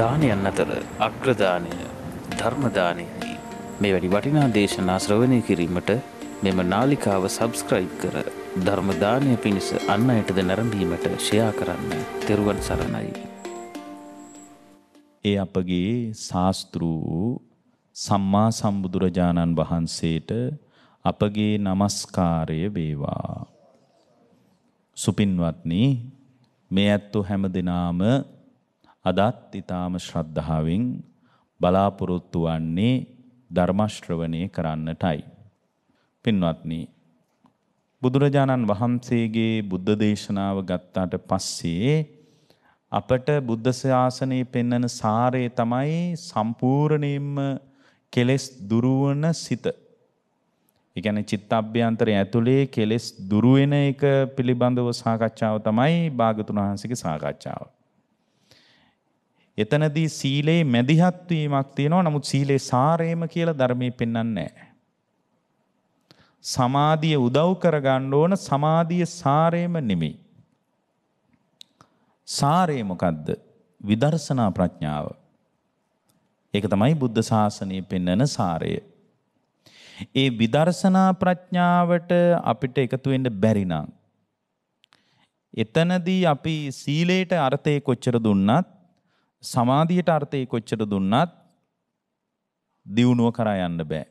දානයන් අතර අග්‍රදානය ධර්මදානයයි මේ වැඩි වටිනා දේශනා ශ්‍රවණය කිරීමට මෙම නාලිකාව සබස්ක්‍රයිබ් කර ධර්මදානය පිණිස අන්න අයටද නැරඹීමට ෂයා කරන්න තෙරුවන් සරණයි. ඒ අපගේ ශාස්තෘූ සම්මා සම්බුදුරජාණන් වහන්සේට අපගේ නමස්කාරය වේවා. සුපින්වත්නි මේ ඇත්තු හැම දෙනාම අදත් ඊටාම ශ්‍රද්ධාවෙන් බලාපොරොත්තු වන්නේ ධර්ම ශ්‍රවණය කරන්නටයි. පින්වත්නි බුදුරජාණන් වහන්සේගේ බුද්ධ දේශනාව ගත්තාට පස්සේ අපට බුද්ධ ශාසනයේ පෙන්වන සාරය තමයි සම්පූර්ණයෙන්ම කෙලෙස් දුරවන සිත. ඒ කියන්නේ චිත්තඅභ්‍යන්තරය ඇතුලේ කෙලෙස් දුර වෙන එක පිළිබඳව සාකච්ඡාව තමයි භාගතුන් වහන්සේගේ සාකච්ඡාව. එතනදී සීලේ මැදිහත් වීමක් තියෙනවා. නමුත් සීලේ සාරේම කියලා ධර්මයේ පෙන්වන්නේ නැහැ. සමාධිය උදව් කරගන්න ඕන සමාධිය සාරේම නෙමෙයි. සාරේ මොකද්ද? විදර්ශනා ප්‍රඥාව. ඒක තමයි බුද්ධ ශාසනය පෙන්වන සාරය. ඒ විදර්ශනා ප්‍රඥාවට අපිට එකතු වෙන්න බැරි නම් එතනදී අපි සීලේට අර්ථය කොච්චර දුන්නත් සමාධියට අර්ථය කොච්චර දුන්නත් දියුණුව කරා යන්න බෑ.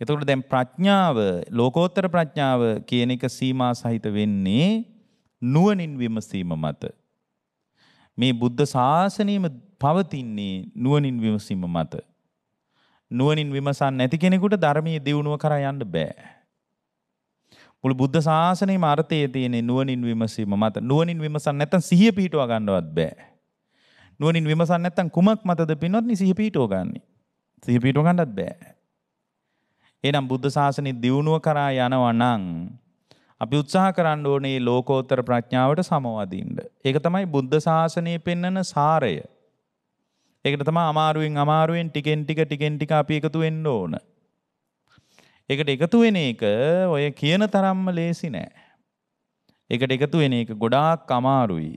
එතකොට දැන් ප්‍රඥාව ලෝකෝත්තර ප්‍රඥාව කියන එක සීමා සහිත වෙන්නේ නුවණින් විමසීම මත. මේ බුද්ධ ශාසනයම පවතින්නේ නුවණින් විමසීම මත. නුවණින් විමසන්නේ නැති කෙනෙකුට ධර්මයේ දියුණුව කරා යන්න බෑ. මුළු බුද්ධ ශාසනයේම අර්ථය තියෙන්නේ නුවණින් විමසීම මත. නුවණින් විමසන්නේ නැත්නම් සිහිය පිහිටුවා ගන්නවත් බෑ. නුවනින් විමසන්න ඇත්තන් කුමක් මතද පිනොත්නි සිහිපීටෝ ගන්න සිහිපීටෝ ගන්නත් බෑ. එනම් බුද්ධ ශාසනය දියුණුව කරා යනවනං අපි උත්සාහ කරන්න ඕනේ ලෝකෝත්තර ප්‍රඥාවට සමවදීන්ට. ඒක තමයි බුද්ධ ශාසනය පෙන්නන සාරය. ඒකට තම අමාරුවෙන් අමාරුවෙන් ටිකෙන් ටික ටිකෙන් ටික අපි එකතු වෙන්න ඕන. ඒකට එකතු වෙන එක ඔය කියන තරම්ම ලේසි නෑ. ඒකට එකතු වෙන එක ගොඩාක් අමාරුයි.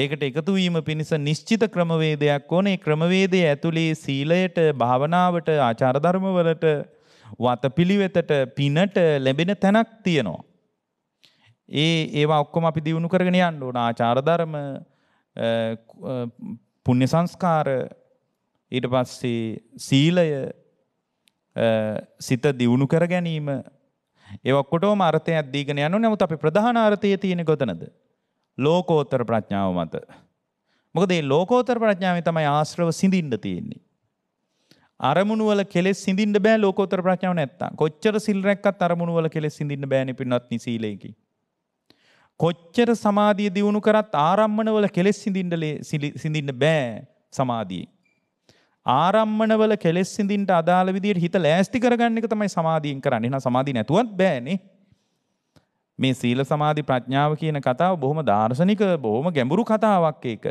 ඒකට එකතු වීම පිණිස නිශ්චිත ක්‍රමවේදයක් ඕනේ. ක්‍රමවේදයේ ඇතුලේ සීලයට, භාවනාවට, ආචාර ධර්මවලට, වතපිළිවෙතට, පිනට ලැබෙන තැනක් තියෙනවා. ඒ ඒවා ඔක්කොම අපි දිනු කරගෙන යන්න ඕන. ආචාර ධර්ම, පුණ්‍ය සංස්කාර, ඊට පස්සේ සීලය සිත දියුණු කර ගැනීම ඒ ඔක්කොටම අර්ථයක් දීගෙන යනවා නමුත් අපි ප්‍රධාන අර්ථය තියෙන්නේ කොතනද ලෝකෝත්තර ප්‍රඥාව මත. මොකද මේ ලෝකෝත්තර ප්‍රඥාවෙන් තමයි ආශ්‍රව සිඳින්න තියෙන්නේ. අරමුණු වල කෙලෙස් සිඳින්න බෑ ලෝකෝත්තර ප්‍රඥාව නැත්තම්. කොච්චර සිල් රැක්කත් අරමුණු වල කෙලෙස් සිඳින්න බෑනේ පින්වත් නිසීලයෙන්. කොච්චර සමාධිය දියුණු කරත් ආරම්මන වල කෙලෙස් සිඳින්න සිඳින්න බෑ සමාධියෙන්. ආරම්මන වල කෙලෙස් සිඳින්න අදාළ විදියට හිත ලෑස්ති කරගන්න එක තමයි සමාධියෙන් කරන්නේ. එහෙනම් සමාධිය නැතුවත් බෑනේ. මේ සීල සමාධි ප්‍රඥාව කියන කතාව බොහොම දාර්ශනික බොහොම ගැඹුරු කතාවක් ඒක.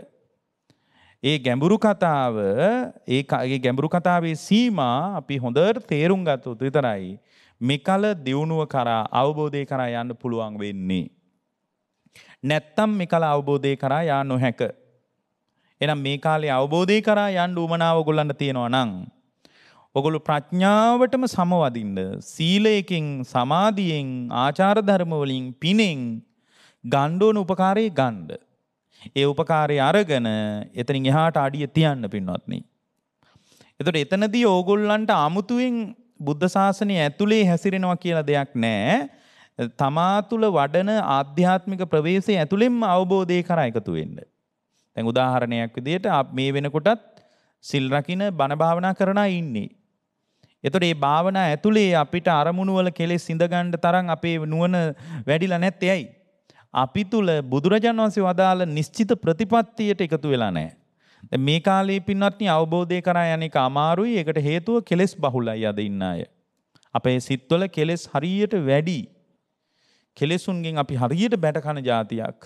ඒ ගැඹුරු කතාව ඒ ගැඹුරු කතාවේ සීමා අපි හොඳට තේරුම් ගත්තොත් විතරයි මෙකල දියුණුව කරා අවබෝධය කරා යන්න පුළුවන් වෙන්නේ. නැත්තම් මෙකල අවබෝධය කරා යා නොහැක. එනම් මේ කාලේ අවබෝධය කරා යන්න උමනාව ගොල්ලන්ට තියෙනවා නම් ඔගොලු ප්‍රඥාවටම සමවදින්න සීලයකින් සමාධියෙන් ආචාරධර්මවලින් පිනෙන් ගණ්ඩෝන උපකාරයේ ගණ්ඩ. ඒ උපකාරය අරගන එතනින් එහාට අඩිය තියන්න පින්වත්නි. එතට එතනදී ඕගොල්ලන්ට අමුතුවෙන් බුද්ධ ශාසනය ඇතුළේ හැසිරෙනවා කියලා දෙයක් නෑ. තමා තුළ වඩන ආධ්‍යාත්මික ප්‍රවේශය ඇතුළෙම අවබෝධය කරා එකතු වෙන්න. දැන් උදාහරණයක් විදිහට මේ වෙනකොටත් සිල් රකින්න බණ භාවනා කරනා ඉන්නේ. එතකොට මේ භාවනා ඇතුලේ අපිට අරමුණු වල කෙලෙස් ඉඳගන්න තරම් අපේ නුවණ වැඩිලා නැත්තේ ඇයි? අපි තුල බුදුරජාණන් වහන්සේ වදාළ නිශ්චිත ප්‍රතිපත්තියට එකතු වෙලා නැහැ. දැන් මේ කාලේ පින්වත්නි අවබෝධය කරා යන එක අමාරුයි. ඒකට හේතුව කෙලෙස් බහුලයි අද ඉන්න අය. අපේ සිත්වල කෙලෙස් හරියට වැඩි. කෙලෙසුන්ගෙන් අපි හරියට බැට කන જાතියක්.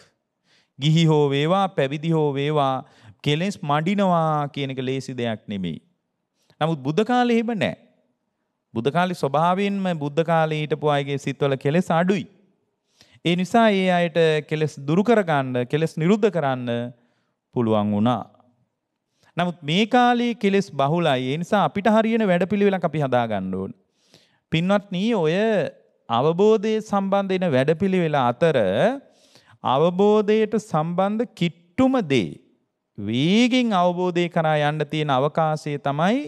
ගිහි හෝ වේවා පැවිදි හෝ වේවා කෙලෙස් මඩිනවා කියන එක ලේසි දෙයක් නෙමෙයි. නමුත් බුද්ධ කාලේ එහෙම නැහැ. බුද්ධ කාලේ ස්වභාවයෙන්ම බුද්ධ කාලේ හිටපු අයගේ සිත්වල කෙලෙස් අඩුයි. ඒ නිසා ඒ අයට කෙලෙස් දුරු කරගන්න, කෙලෙස් නිරුද්ධ කරන්න පුළුවන් වුණා. නමුත් මේ කාලේ කෙලෙස් බහුලයි. ඒ නිසා අපිට හරියන වැඩපිළිවෙලක් අපි හදාගන්න ඕන. පින්වත්නි, ඔය අවබෝධයේ සම්බන්ධ වෙන වැඩපිළිවෙල අතර අවබෝධයට සම්බන්ධ කිට්ටුම දේ වේගෙන් අවබෝධය කරා යන්න තියෙන අවකාශය තමයි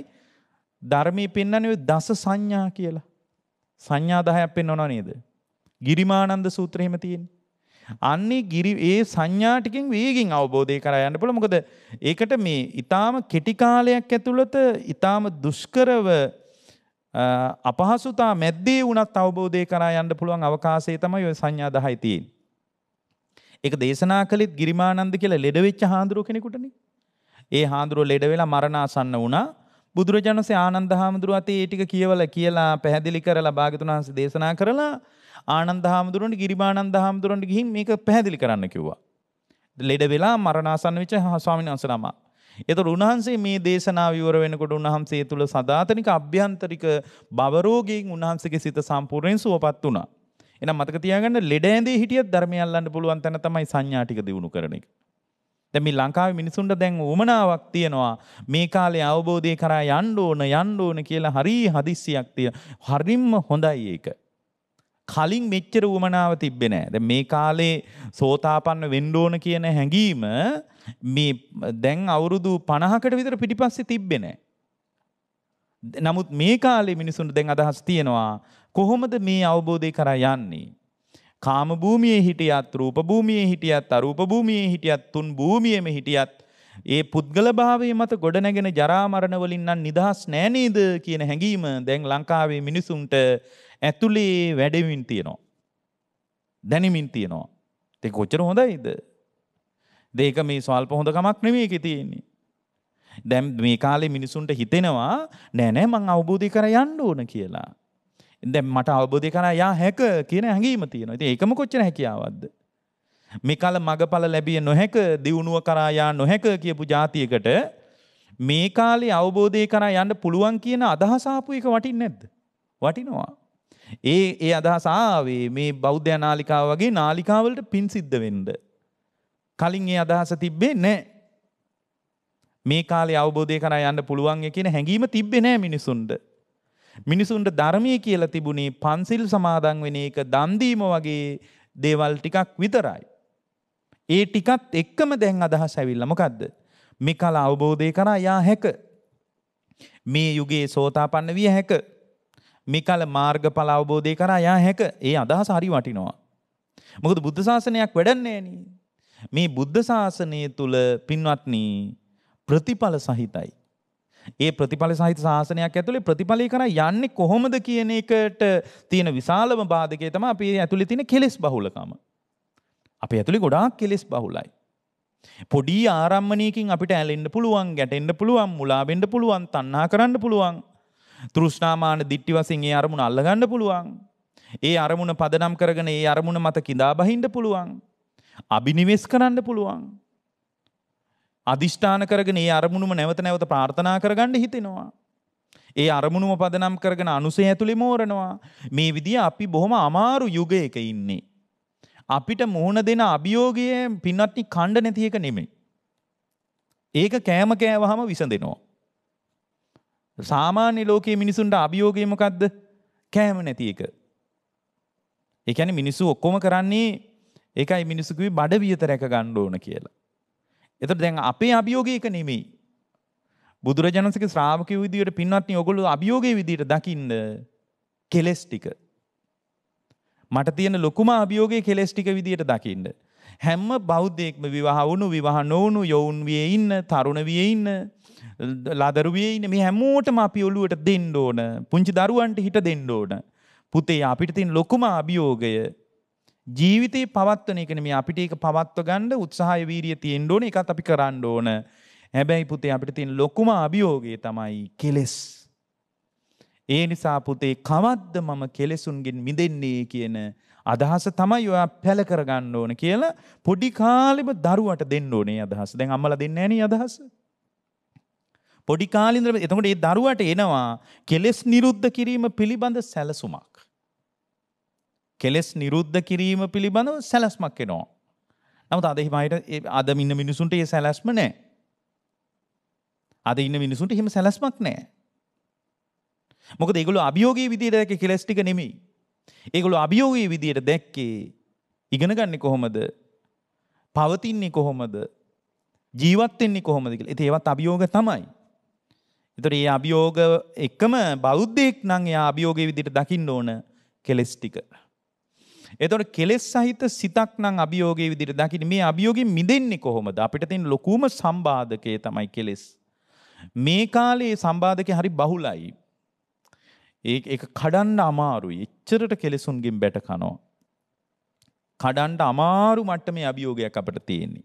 ධර්මී පෙන්න්නනේ දස සංඥා කියලා. සංඥා දහයක් පෙන්වනවා නේද? ගිරිමානන්ද සූත්‍රය එහෙම තියෙන්නේ. අන්නේ ගිරි ඒ සංඥා ටිකෙන් වේගින් අවබෝධය කරා යන්න පුළුවන්. මොකද ඒකට මේ ඊටාම කෙටි කාලයක් ඇතුළත ඊටාම දුෂ්කරව අපහසුතා මැද්දේ වුණත් අවබෝධය කරා යන්න පුළුවන් අවකාශය තමයි ওই සංඥා 10 තියෙන්නේ. ඒක දේශනා කළෙත් ගිරිමානන්ද කියලා ලෙඩ වෙච්ච හාඳුරුව කෙනෙකුටනේ. ඒ හාඳුරුව ලෙඩ වෙලා මරණාසන්න වුණා. බුදුරජාණන්සේ ආනන්ද හාමුදුරුවෝ අතේ ඒ ටික කියවලා කියලා පැහැදිලි කරලා භාග්‍යතුන් වහන්සේ දේශනා කරලා ආනන්ද හාමුදුරුවන්ට ගිරිමානන්ද හාමුදුරුවන්ට ගිහින් මේක පැහැදිලි කරන්න කිව්වා. ලෙඩ වෙලා මරණාසන්න වෙච්ච ස්වාමීන් වහන්සේලාම එතකොට උන්වහන්සේ මේ දේශනාව විවර වෙනකොට උන්වහන්සේ තුල සදාතනික අභ්‍යන්තරික බවරෝගයෙන් උන්වහන්සේගේ සිත සම්පූර්ණයෙන් සුවපත් වුණා. එහෙනම් මතක තියාගන්න ලෙඩ ඇඳේ හිටියත් ධර්මය අල්ලන්න පුළුවන් තැන තමයි සංඥා ටික දිනු කරන එක. දැන් මේ ලංකාවේ මිනිසුන්ට දැන් උමනාවක් තියෙනවා මේ කාලේ අවබෝධය කරා යන්න ඕන යන්න ඕන කියලා හරි හදිස්සියක් තියෙන. හරිම හොඳයි ඒක. කලින් මෙච්චර උමනාව තිබ්බේ නෑ. දැන් මේ කාලේ සෝතාපන්න වෙන්න ඕන කියන හැඟීම මේ දැන් අවුරුදු 50කට විතර පිටිපස්සේ තිබ්බේ නෑ. නමුත් මේ කාලේ මිනිසුන්ට දැන් අදහස් තියෙනවා කොහොමද මේ අවබෝධය කරා යන්නේ? කාම භූමියේ හිටියත් රූප භූමියේ හිටියත් අරූප භූමියේ හිටියත් තුන් භූමියේම හිටියත් ඒ පුද්ගල භාවයේ මත ගොඩනැගෙන ජරා මරණ වලින් නම් නිදහස් නෑ නේද කියන හැඟීම දැන් ලංකාවේ මිනිසුන්ට ඇතුලේ වැඩෙමින් තියෙනවා. දැනෙමින් තියෙනවා. ඒක කොච්චර හොඳයිද? ඒක මේ සල්ප හොඳ කමක් නෙමෙයි ඒකේ තියෙන්නේ. දැන් මේ කාලේ මිනිසුන්ට හිතෙනවා නෑ නෑ මං අවබෝධය කර යන්න ඕන කියලා. දැ මට අවබෝධය කරා යා හැක කියන හැඟීම තියෙන ති එකම කොච්චන හැකියාවක්ද. මේකල මගඵල ලැබිය නොහැක දියුණුව කරායා නොහැක කියපු ජාතියකට මේ කාලේ අවබෝධය කරා යන්න පුළුවන් කියන අදහසාපු එක වටින් නැද්ද. වටිනවා. ඒ ඒ අදහසාාවේ මේ බෞද්ධ නාලිකාව වගේ නාලිකාවලට පින් සිද්ධ වෙන්ඩ. කලින් ඒ අදහස තිබ්බේ නෑ. මේ කාලේ අවබෝධය කරා යන්න පුළුවන් කියන හැඟීම තිබ්බේ නෑ මිනිසුන්ට. මිනිසුන්ට ධර්මය කියලා තිබුණේ පන්සිල් සමාදන් වෙන එක දන්දීම වගේ දේවල් ටිකක් විතරයි. ඒ ටිකත් එක්කම දැන් අදහස් ඇවිල්ලා මොකද්ද? මේ කල අවබෝධය කරා යා හැක. මේ යුගයේ සෝතාපන්න විය හැක. මේ කල මාර්ගඵල අවබෝධය කරා යා හැක. ඒ අදහස හරි වටිනවා. මොකද බුද්ධ ශාසනයක් වැඩන්නේ මේ බුද්ධ ශාසනය තුල පින්වත්නි ප්‍රතිඵල සහිතයි. ඒ ප්‍රතිඵල සහිත ශාසනයක් ඇතුළේ ප්‍රතිඵලය කරා යන්නේ කොහොමද කියන එකට තියෙන විශාලම බාධකය තමයි අපි ඇතුළේ තියෙන කෙලෙස් බහුලකම. අපි ඇතුළේ ගොඩාක් කෙලෙස් බහුලයි. පොඩි ආරම්මණයකින් අපිට ඇලෙන්න පුළුවන්, ගැටෙන්න පුළුවන්, මුලා වෙන්න පුළුවන්, තණ්හා කරන්න පුළුවන්. තෘෂ්ණාමාන දිට්ටි වශයෙන් ඒ අරමුණ අල්ලගන්න පුළුවන්. ඒ අරමුණ පදනම් කරගෙන ඒ අරමුණ මත කිඳා බහින්න පුළුවන්. අබිනිවෙස් කරන්න පුළුවන්. අධිෂ්ඨාන කරගෙන ඒ අරමුණුම නැවත නැවත ප්‍රාර්ථනා කරගන්න හිතෙනවා. ඒ අරමුණුම පදනම් කරගෙන අනුසය ඇතුළේ මෝරනවා. මේ විදිය අපි බොහොම අමාරු යුගයක ඉන්නේ. අපිට මුහුණ දෙන අභියෝගයේ පින්නත්නි කණ්ඩ නැති එක නෙමෙයි. ඒක කෑම කෑවහම විසඳෙනවා. සාමාන්‍ය ලෝකයේ මිනිසුන්ට අභියෝගය මොකද්ද? කෑම නැති එක. ඒ කියන්නේ මිනිස්සු ඔක්කොම කරන්නේ ඒකයි මිනිස්සු කිව්වේ බඩ වියත රැක ගන්න ඕන කියලා. එතට දැන් අපේ අභියෝගයක නෙමෙයි. බුදුරජාණන්සක ශ්‍රාවක විදියට පින්වත්නි ඔගොල්ලු අභියෝගයේ විදියට දකින්න කෙලස් ටික. මට තියෙන ලොකුම අභියෝගයේ කෙලස් ටික විදියට දකින්න. හැම බෞද්ධයෙක්ම විවාහ වුණු විවාහ නොවුණු යොවුන් වියේ ඉන්න තරුණ වියේ ඉන්න ලදරු වියේ ඉන්න මේ හැමෝටම අපි ඔළුවට දෙන්න ඕන. පුංචි දරුවන්ට හිට දෙන්න ඕන. පුතේ අපිට තියෙන ලොකුම අභියෝගය ජීවිතේ පවත්වන එකන මේ අපිට ඒක පවත්ව ගණ්ඩ උත්සාහය වීරිය තියෙන් ඕන එකත් අපි කරන්න ඕන හැබැයි පුතේ අපිට තින් ලොකුම අභියෝගේ තමයි කෙලෙස්. ඒ නිසා පුතේ කවද්ද මම කෙලෙසුන්ගෙන් මිදෙන්නේ කියන අදහස තමයි ඔයා පැල කරගන්න ඕන කියලා පොඩි කාලෙම දරුවට දෙන්න ඕනේ අදහස. දැන් අම්මලා දෙන්නේ නැණේ අදහස. පොඩි කාලේ ඉඳලා එතකොට ඒ දරුවට එනවා කෙලෙස් නිරුද්ධ කිරීම පිළිබඳ සැලසුමක්. කෙලෙස් නිරුද්ධ කිරීම පිළිබඳව සැලැස්මක් එනවා. නමුත් අද හිමයිට අද ඉන්න මිනිසුන්ට ඒ සැලැස්ම නෑ. අද ඉන්න මිනිසුන්ට හිම සැලැස්මක් නෑ. මොක දෙගුල අභියෝගී විදියට දැක කෙලෙස්ටික නෙමෙයි. ඒගොලු අභියෝගී විදියට දැක්කේ ඉගෙන ගන්නේ කොහොමද පවතින්නේ කොහොමද ජීවත්වෙන්නේ කොහොමද කියලා. ඉතින් ඒවත් අභියෝග තමයි. ඒතර මේ අභියෝග එකම බෞද්ධයෙක් නම් එයා අභියෝගයේ විදිහට දකින්න ඕන කෙලස් ටික. එතකොට කෙලෙස් සහිත සිතක් නම් අභියෝගයේ විදිහට දකින්න මේ අභියෝගෙන් මිදෙන්නේ කොහොමද? අපිට තියෙන ලොකුම සම්බාධකය තමයි කෙලෙස්. මේ කාලේ සම්බාධකේ හරි බහුලයි. ඒ ඒක කඩන්න අමාරුයි. එච්චරට කෙලෙසුන්ගෙන් බැට කනවා. කඩන්න අමාරු මට්ටමේ අභියෝගයක් අපිට තියෙන්නේ.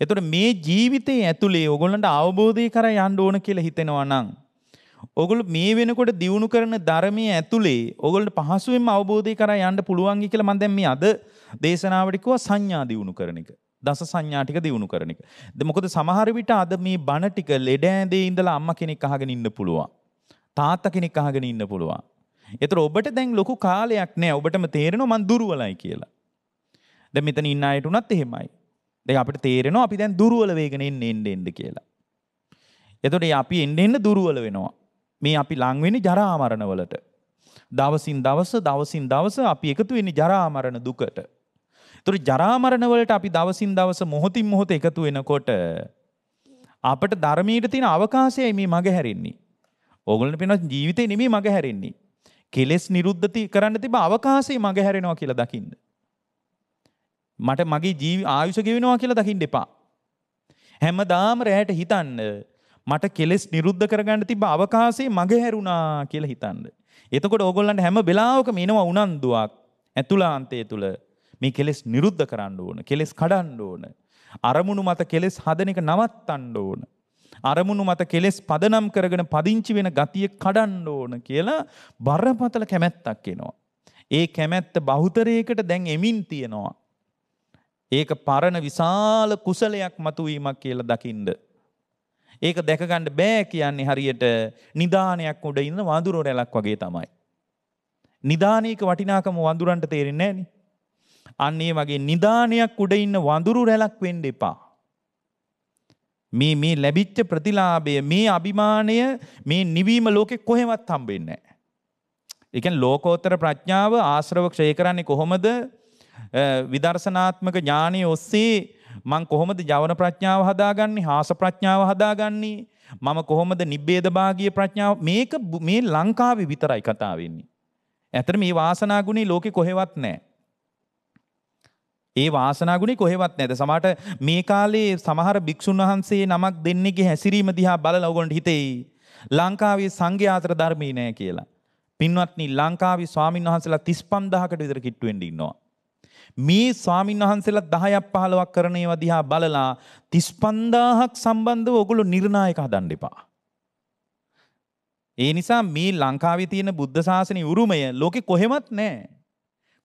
එතකොට මේ ජීවිතයේ ඇතුලේ ඕගොල්ලන්ට අවබෝධය කර යන්න ඕන කියලා හිතෙනවා නම් ඔගොල්ලෝ මේ වෙනකොට දියුණු කරන ධර්මයේ ඇතුලේ ඔගොල්ලෝ පහසුවෙන්ම අවබෝධය කරා යන්න පුළුවන් කියලා මම දැන් මේ අද දේශනාවට කිව්වා සංඥා දියුණු කරන එක. දස සංඥා ටික දියුණු කරන එක. මොකද සමහර විට අද මේ බණ ටික ලෙඩ ඇඳේ ඉඳලා අම්මා කෙනෙක් අහගෙන ඉන්න පුළුවන්. තාත්තා කෙනෙක් අහගෙන ඉන්න පුළුවන්. ඒතර ඔබට දැන් ලොකු කාලයක් නෑ ඔබටම තේරෙනවා මං දුර්වලයි කියලා. දැන් මෙතන ඉන්න අයට උනත් එහෙමයි. දැන් අපිට තේරෙනවා අපි දැන් දුර්වල වෙගෙන එන්න එන්න එන්න කියලා. එතකොට අපි එන්න එන්න දුර්වල වෙනවා. මේ අපි ලංවෙනි ජරාමරණවලට. දවසින් දවස දවසින් දවස අපි එකතු වෙන්නේ ජරාමරණ දුකට. තුර ජරාමරණවලට අපි දවසින් දවස මොහොතින් මොහොත එකතු වෙනකොට අපට ධර්මීට තියෙන අවකාශය මේ මග හැරෙන්නේ. ඕගලන පෙන ජීවිතය නෙමේ මග හැරෙන්නේ. කෙලෙස් නිරුද්ධති කරන්න තිබ අවකාශය මග හැරෙනවා කියලා දකින්න. මට මගේ ජීවි ආයුෂ ගෙවෙනවා කියලා දකින්න එපා. හැමදාම රැයට හිතන්න මට කෙලෙස් නිරුද්ධ කරගන්න තිබ අවකාශයේ මග හැරුණා කියලා හිතන්න. එතකොට ඕගොල්ලන්ට හැම වෙලාවකම එනවා උනන්දුවක් ඇතුළාන්තය තුළ මේ කෙලෙස් නිරුද්ධ කරන්න ඕන. කෙලෙස් කඩන්න ඕන. අරමුණු මත කෙලෙස් හදන එක නවත්තන්න ඕන. අරමුණු මත කෙලෙස් පදනම් කරගෙන පදිංචි වෙන ගතිය කඩන්න ඕන කියලා බරපතල කැමැත්තක් එනවා. ඒ කැමැත්ත බහුතරයකට දැන් එමින් තියෙනවා. ඒක පරණ විශාල කුසලයක් මතුවීමක් කියලා දකිින්ද. ඒක දැකගන්න බෑ කියන්නේ හරියට නිදානයක් උඩ ඉන්න වඳුර රැලක් වගේ තමයි. නිදානයක වටිනාකම වඳුරන්ට තේරෙන්නේ නෑනේ. අන්න ඒ වගේ නිදානයක් උඩ ඉන්න වඳුරු රැලක් වෙන්න එපා. මේ මේ ලැබිච්ච ප්‍රතිලාභය මේ අභිමානය මේ නිවීම ලෝකෙ කොහෙවත් හම්බෙන්නේ නැහැ. ඒ කියන්නේ ලෝකෝත්තර ප්‍රඥාව ආශ්‍රව ක්ෂය කරන්නේ කොහොමද? විදර්ශනාත්මක ඥානිය ඔස්සේ මං කොහොමද ජවන ප්‍රඥාව හදාගන්නේ හාස ප්‍රඥාව හදාගන්නේ මම කොහොමද නිබ්බේද භාගිය ප්‍රඥාව මේක මේ ලංකාවේ විතරයි කතා වෙන්නේ. ඇතර මේ වාසනා ගුණේ ලෝකේ කොහෙවත් නැහැ. ඒ වාසනා ගුණේ කොහෙවත් නැද. සමහරට මේ කාලේ සමහර භික්ෂුන් වහන්සේ නමක් දෙන්නේගේ හැසිරීම දිහා බලලා ඕගොල්ලන්ට හිතෙයි. ලංකාවේ සංඝයා අතර ධර්මී නැහැ කියලා. පින්වත්නි ලංකාවේ ස්වාමින් වහන්සේලා 35000කට විතර කිට්ටු වෙන්න ඉන්නවා. මේ ස්වාමින් වහන්සේලා 10ක් 15ක් කරන ඒවා දිහා බලලා 35000ක් සම්බන්ධව ඔගොල්ලෝ නිර්ණායක හදන්න එපා. ඒ නිසා මේ ලංකාවේ තියෙන බුද්ධ ශාසනයේ උරුමය ලෝකෙ කොහෙවත් නැහැ.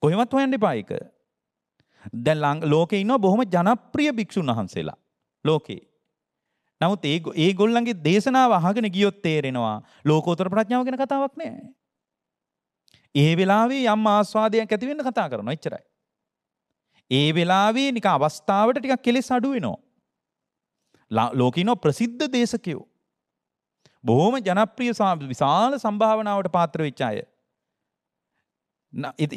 කොහෙවත් හොයන්න එපා ඒක. දැන් ලෝකේ ඉන්නවා බොහොම ජනප්‍රිය භික්ෂුන් වහන්සේලා ලෝකේ. නමුත් ඒ ඒගොල්ලන්ගේ දේශනාව අහගෙන ගියොත් තේරෙනවා ලෝකෝත්තර ප්‍රඥාව ගැන කතාවක් නෑ. ඒ වෙලාවේ යම් ආස්වාදයක් ඇති වෙන්න කතා කරනවා එච්චරයි. ඒ වෙලාවේ නික අවස්ථාවට ටිකක් කෙලෙස් අඩු වෙනවා. ලෝකිනෝ ප්‍රසිද්ධ දේශකයෝ. බොහොම ජනප්‍රිය විශාල සම්භාවනාවට පාත්‍ර වෙච්ච අය.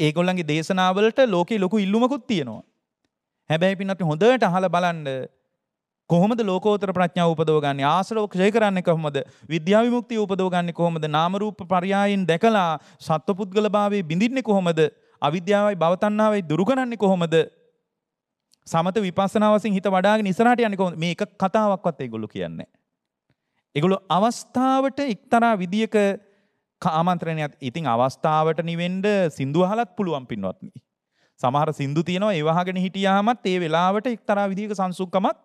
ඒගොල්ලන්ගේ දේශනාවලට ලෝකේ ලොකු ඉල්ලුමකුත් තියෙනවා. හැබැයි පින්නත් හොඳට අහලා බලන්න කොහොමද ලෝකෝත්තර ප්‍රඥාව උපදව ගන්න ආශ්‍රව ක්ෂය කරන්නේ කොහොමද විද්‍යා විමුක්තිය උපදව ගන්නේ කොහොමද නාම රූප පරයයන් දැකලා සත්ව පුද්ගලභාවයේ බිඳින්නේ කොහොමද අවිද්‍යාවයි භවතණ්හාවයි දුරු කරන්නේ කොහොමද සමත විපස්සනා වශයෙන් හිත වඩාගෙන ඉස්සරහට යන්නේ කොහොමද? මේක කතාවක්වත් ඒගොල්ලෝ කියන්නේ නැහැ. ඒගොල්ලෝ අවස්ථාවට එක්තරා විදියක ආමන්ත්‍රණයක් ඉතින් අවස්ථාවට නිවෙන්න සින්දු අහලත් පුළුවන් පින්වත්නි. සමහර සින්දු තියෙනවා ඒ වහගෙන හිටියාමත් ඒ වෙලාවට එක්තරා විදියක සංසුක්කමක්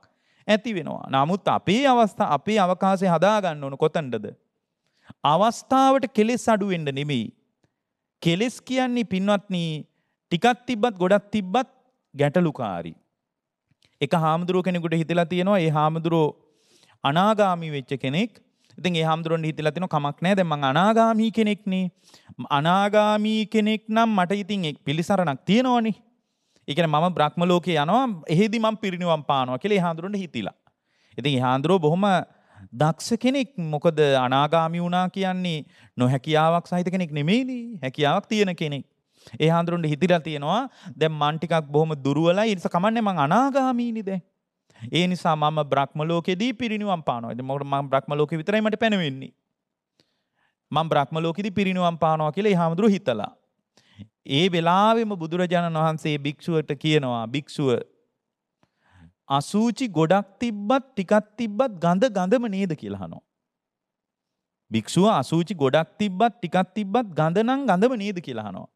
ඇති වෙනවා. නමුත් අපේ අවස්ථා අපේ අවකාශය හදා ගන්න ඕන කොතනද? අවස්ථාවට කෙලෙස් අඩු වෙන්න නෙමෙයි. කෙලෙස් කියන්නේ පින්වත්නි ටිකක් තිබ්බත් ගොඩක් තිබ්බත් ගැටලුකාරී. එක හාමුදුරුව කෙනෙකුට හිතලා තියෙනවා ඒ හාමුදුරුව අනාගාමී වෙච්ච කෙනෙක් ඉතින් ඒ හාමුදුරුවන්ට හිතලා තියෙනවා කමක් නැහැ දැන් මං අනාගාමී කෙනෙක්නේ අනාගාමී කෙනෙක් නම් මට ඉතින් පිළිසරණක් තියෙනවනේ ඒ කියන්නේ මම බ්‍රහ්ම ලෝකේ යනවා එහෙදි මං පිරිණිවන් පානවා කියලා ඒ හාමුදුරුවන්ට හිතිලා ඉතින් ඒ හාමුදුරුව බොහොම දක්ෂ කෙනෙක් මොකද අනාගාමි වුණා කියන්නේ නොහැකියාවක් සහිත කෙනෙක් නෙමෙයිනේ හැකියාවක් තියෙන කෙනෙක් ඒ හාන්දුරුන්ට හිතිලා තියෙනවා දැන් මං ටිකක් බොහොම දුරවලයි ඒ නිසා කමන්නේ මං අනාගාමීනි දැන්. ඒ නිසා මම බ්‍රහ්ම ලෝකෙදී පිරිණිවන් පානවා. ඉතින් මොකද මම බ්‍රහ්ම ලෝකෙ විතරයි මට පැනවෙන්නේ. මං බ්‍රහ්ම ලෝකෙදී පිරිණිවන් පානවා කියලා ඒ හාමුදුරුවෝ හිතලා. ඒ වෙලාවෙම බුදුරජාණන් වහන්සේ භික්ෂුවට කියනවා භික්ෂුව අසූචි ගොඩක් තිබ්බත් ටිකක් තිබ්බත් ගඳ ගඳම නේද කියලා අහනවා. භික්ෂුව අසූචි ගොඩක් තිබ්බත් ටිකක් තිබ්බත් ගඳ නම් ගඳම නේද කියලා අහනවා.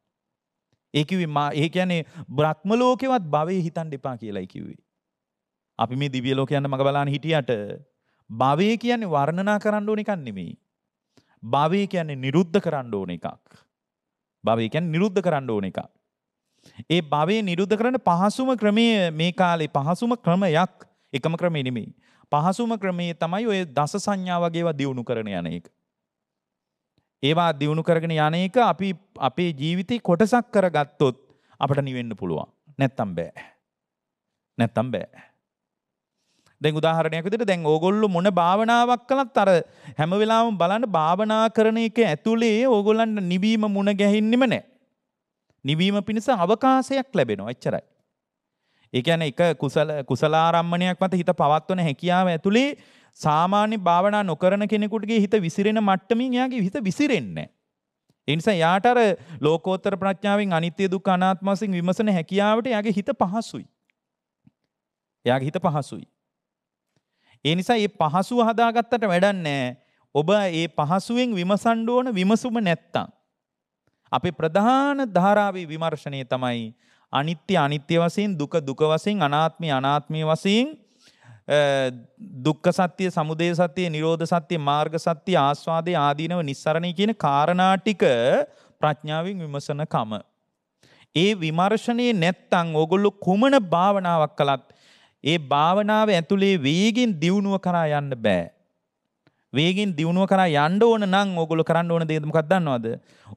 ඒකිව ඒ කියන්නේ බ්‍රහ්මලෝකෙවත් භවය හිතන් දෙපා කියලා කිව්වේ. අපි මේ දිවිය ලෝකයන්න මඟ බලාන හිටියට භවය කියන්නේ වර්ණනා කරන්න ඕන එකක් නෙමෙයි. භවය කියන්නේ නිරුද්ධ කරන්න ඕන එකක්. භවය කියන්නේ නිරුද්ධ කරන්න ඕන එකක්. ඒ භවය නිරුද්ධ කරන පහසුම ක්‍රමය මේ කාලේ පහසුම ක්‍රමයක් එකම ක්‍රමේ නෙමෙයි. පහසුම ක්‍රමයේ තමයි ඔය දස සංඥා වගේවා දියුණු කරන යන එක. ඒවා දියුණු කරගෙන යන එක අපි අපේ ජීවිතේ කොටසක් කරගත්තොත් අපට නිවෙන්න පුළුවන්. නැත්තම් බෑ. නැත්තම් බෑ. දැන් උදාහරණයක් විදිහට දැන් ඕගොල්ලෝ මොන භාවනාවක් කළත් අර හැම වෙලාවෙම බලන්න භාවනා කරන එක ඇතුලේ ඕගොල්ලන්ට නිවීම මුණ ගැහින්නෙම නැහැ. නිවීම පිණිස අවකාශයක් ලැබෙනවා එච්චරයි. ඒ කියන්නේ එක කුසල කුසලාරම්මණයක් මත හිත පවත්වන හැකියාව ඇතුලේ සාමාන්‍ය භාවනා නොකරන කෙනෙකුටගේ හිත විසිරෙන මට්ටමින් එයාගේ හිත විසිරෙන්නේ එනිසා යාට අර ලෝකෝත්තර ප්‍රඥාවෙන් අනිත්‍ය දුක්ඛ අනාත්ම වශයෙන් විමසන හැකියාවට එයාගේ හිත පහසුයි. එයාගේ හිත පහසුයි. ඒ නිසා මේ පහසුව හදාගත්තට වැඩක් නැහැ. ඔබ මේ පහසුවෙන් විමසන්න ඕන විමසුම නැත්තම්. අපේ ප්‍රධාන ධාරාවේ විමර්ශනය තමයි අනිත්‍ය අනිත්‍ය වශයෙන් දුක දුක වශයෙන් අනාත්මය අනාත්මය වශයෙන් දුක්ඛ සත්‍ය, සමුදය සත්‍ය, නිරෝධ සත්‍ය, මාර්ග සත්‍ය, ආස්වාදේ ආදීනව නිස්සරණේ කියන කාරණා ටික ප්‍රඥාවෙන් විමසන කම. ඒ විමර්ශනයේ නැත්තම් ඕගොල්ලෝ කුමන භාවනාවක් කළත් ඒ භාවනාව ඇතුලේ වේගින් දියුණුව කරා යන්න බෑ. වේගින් දියුණුව කරා යන්න ඕන නම් ඕගොල්ලෝ කරන්න ඕන දේ මොකක්ද දන්නවද?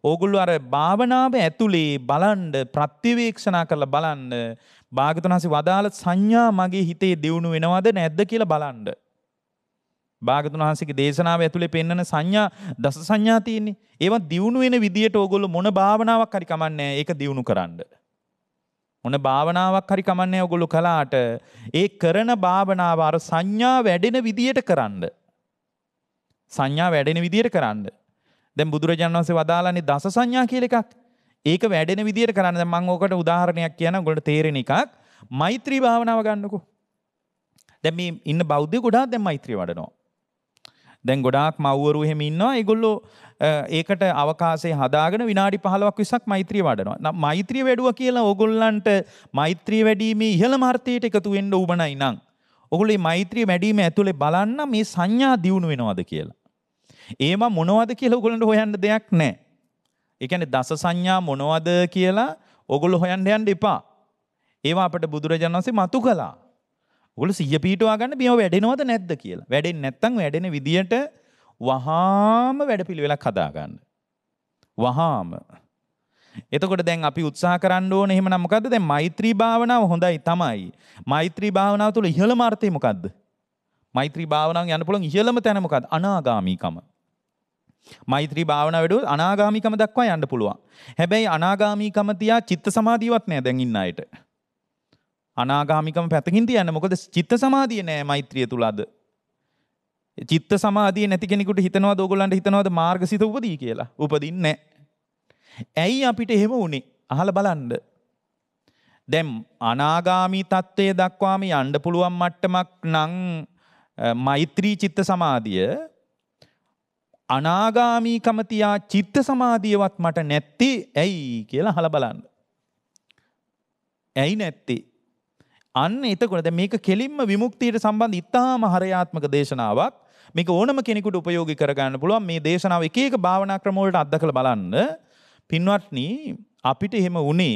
ඕගොල්ලෝ අර භාවනාව ඇතුලේ බලන්න ප්‍රතිවීක්ෂණා කරලා බලන්න භාගතුන් වහන්සේ වදාළ සංඥා මගේ හිතේ දියුණු වෙනවද නැද්ද කියලා බලන්න. භාගතුන් වහන්සේගේ දේශනාව ඇතුලේ පෙන්වන සංඥා දස සංඥා තියෙන්නේ. ඒවා දියුණු වෙන විදියට ඕගොල්ලෝ මොන භාවනාවක් හරි කමන්නේ ඒක දියුණු කරන්න. මොන භාවනාවක් හරි කමන්නේ ඕගොල්ලෝ කළාට ඒ කරන භාවනාව අර සංඥා වැඩෙන විදියට කරන්න. සංඥා වැඩෙන විදියට කරන්න. දැන් බුදුරජාණන් වහන්සේ වදාළන්නේ දස සංඥා කියලා එකක්. ඒක වැඩෙන විදියට කරන්න මං ඕකට උදාහරණයක් කියන ගොඩ තේරෙන එකක් මෛත්‍රී භාවනාව ගන්නකු. දැම ඉන්න බෞද්ධ ගොඩා දැම් මෛත්‍රී වඩනවා. දැන් ගොඩාක් මව්වරු හෙම ඉන්නවා ඒගොල්ලෝ ඒකට අවකාසේ හදාගෙන විනාඩි පහලවක් විසක් මෛත්‍රී වඩනවා. මෛත්‍රී වැඩුව කියලා ඔගොල්ලන්ට මෛත්‍රී වැඩීමේ ඉහළ මාර්තයට එකතු වෙන්න උබනයි නං. ඔගොලේ මෛත්‍රී වැඩීම ඇතුළේ බලන්න මේ සංඥා දියුණු වෙනවද කියලා. ඒම මොනවද කියලා ඔගොලන්ට හොයන්න දෙයක් නෑ. ඒ කියන්නේ දස සංඥා මොනවද කියලා ඔගොල්ලෝ හොයන්න යන්න එපා. ඒවා අපිට බුදුරජාණන් වහන්සේ මතු කළා. ඔගොල්ලෝ සිය පීටවා ගන්න මේව වැඩෙනවද නැද්ද කියලා. වැඩෙන්නේ නැත්නම් වැඩෙන විදියට වහාම වැඩපිළිවෙලක් හදා ගන්න. වහාම එතකොට දැන් අපි උත්සාහ කරන්න ඕනේ එහෙමනම් මොකද්ද දැන් මෛත්‍රී භාවනාව හොඳයි තමයි. මෛත්‍රී භාවනාව තුළ ඉහළම අර්ථය මොකද්ද? මෛත්‍රී භාවනාවෙන් යන්න පුළුවන් ඉහළම තැන මොකද්ද? අනාගාමීකම. මෛත්‍රී භාවනා වැඩුවොත් අනාගාමිකම දක්වා යන්න පුළුවන්. හැබැයි අනාගාමිකම තියා චිත්ත සමාධියවත් නෑ දැන් ඉන්න අයට. අනාගාමිකම පැතකින් තියන්න මොකද චිත්ත සමාධිය නෑ මෛත්‍රිය තුල අද. චිත්ත සමාධිය නැති කෙනෙකුට හිතනවාද ඕගොල්ලන්ට හිතනවාද මාර්ගසිත උපදී කියලා? උපදින්නේ ඇයි අපිට එහෙම වුනේ? අහලා බලන්න. දැන් අනාගාමී තත්ත්වයේ දක්වාම යන්න පුළුවන් මට්ටමක් නම් මෛත්‍රී චිත්ත සමාධිය අනාගාමීකම තියා චිත්ත සමාධියවත් මට නැත්තේ ඇයි කියලා අහලා බලන්න. ඇයි නැත්තේ? අන්න එතකොට දැන් මේක කෙලින්ම විමුක්තියට සම්බන්ධ ඉතාම හරයාත්මක දේශනාවක්. මේක ඕනම කෙනෙකුට උපයෝගී කරගන්න පුළුවන්. මේ දේශනාව එක එක භාවනා ක්‍රම වලට අත්දකලා බලන්න. පින්වත්නි අපිට එහෙම වුණේ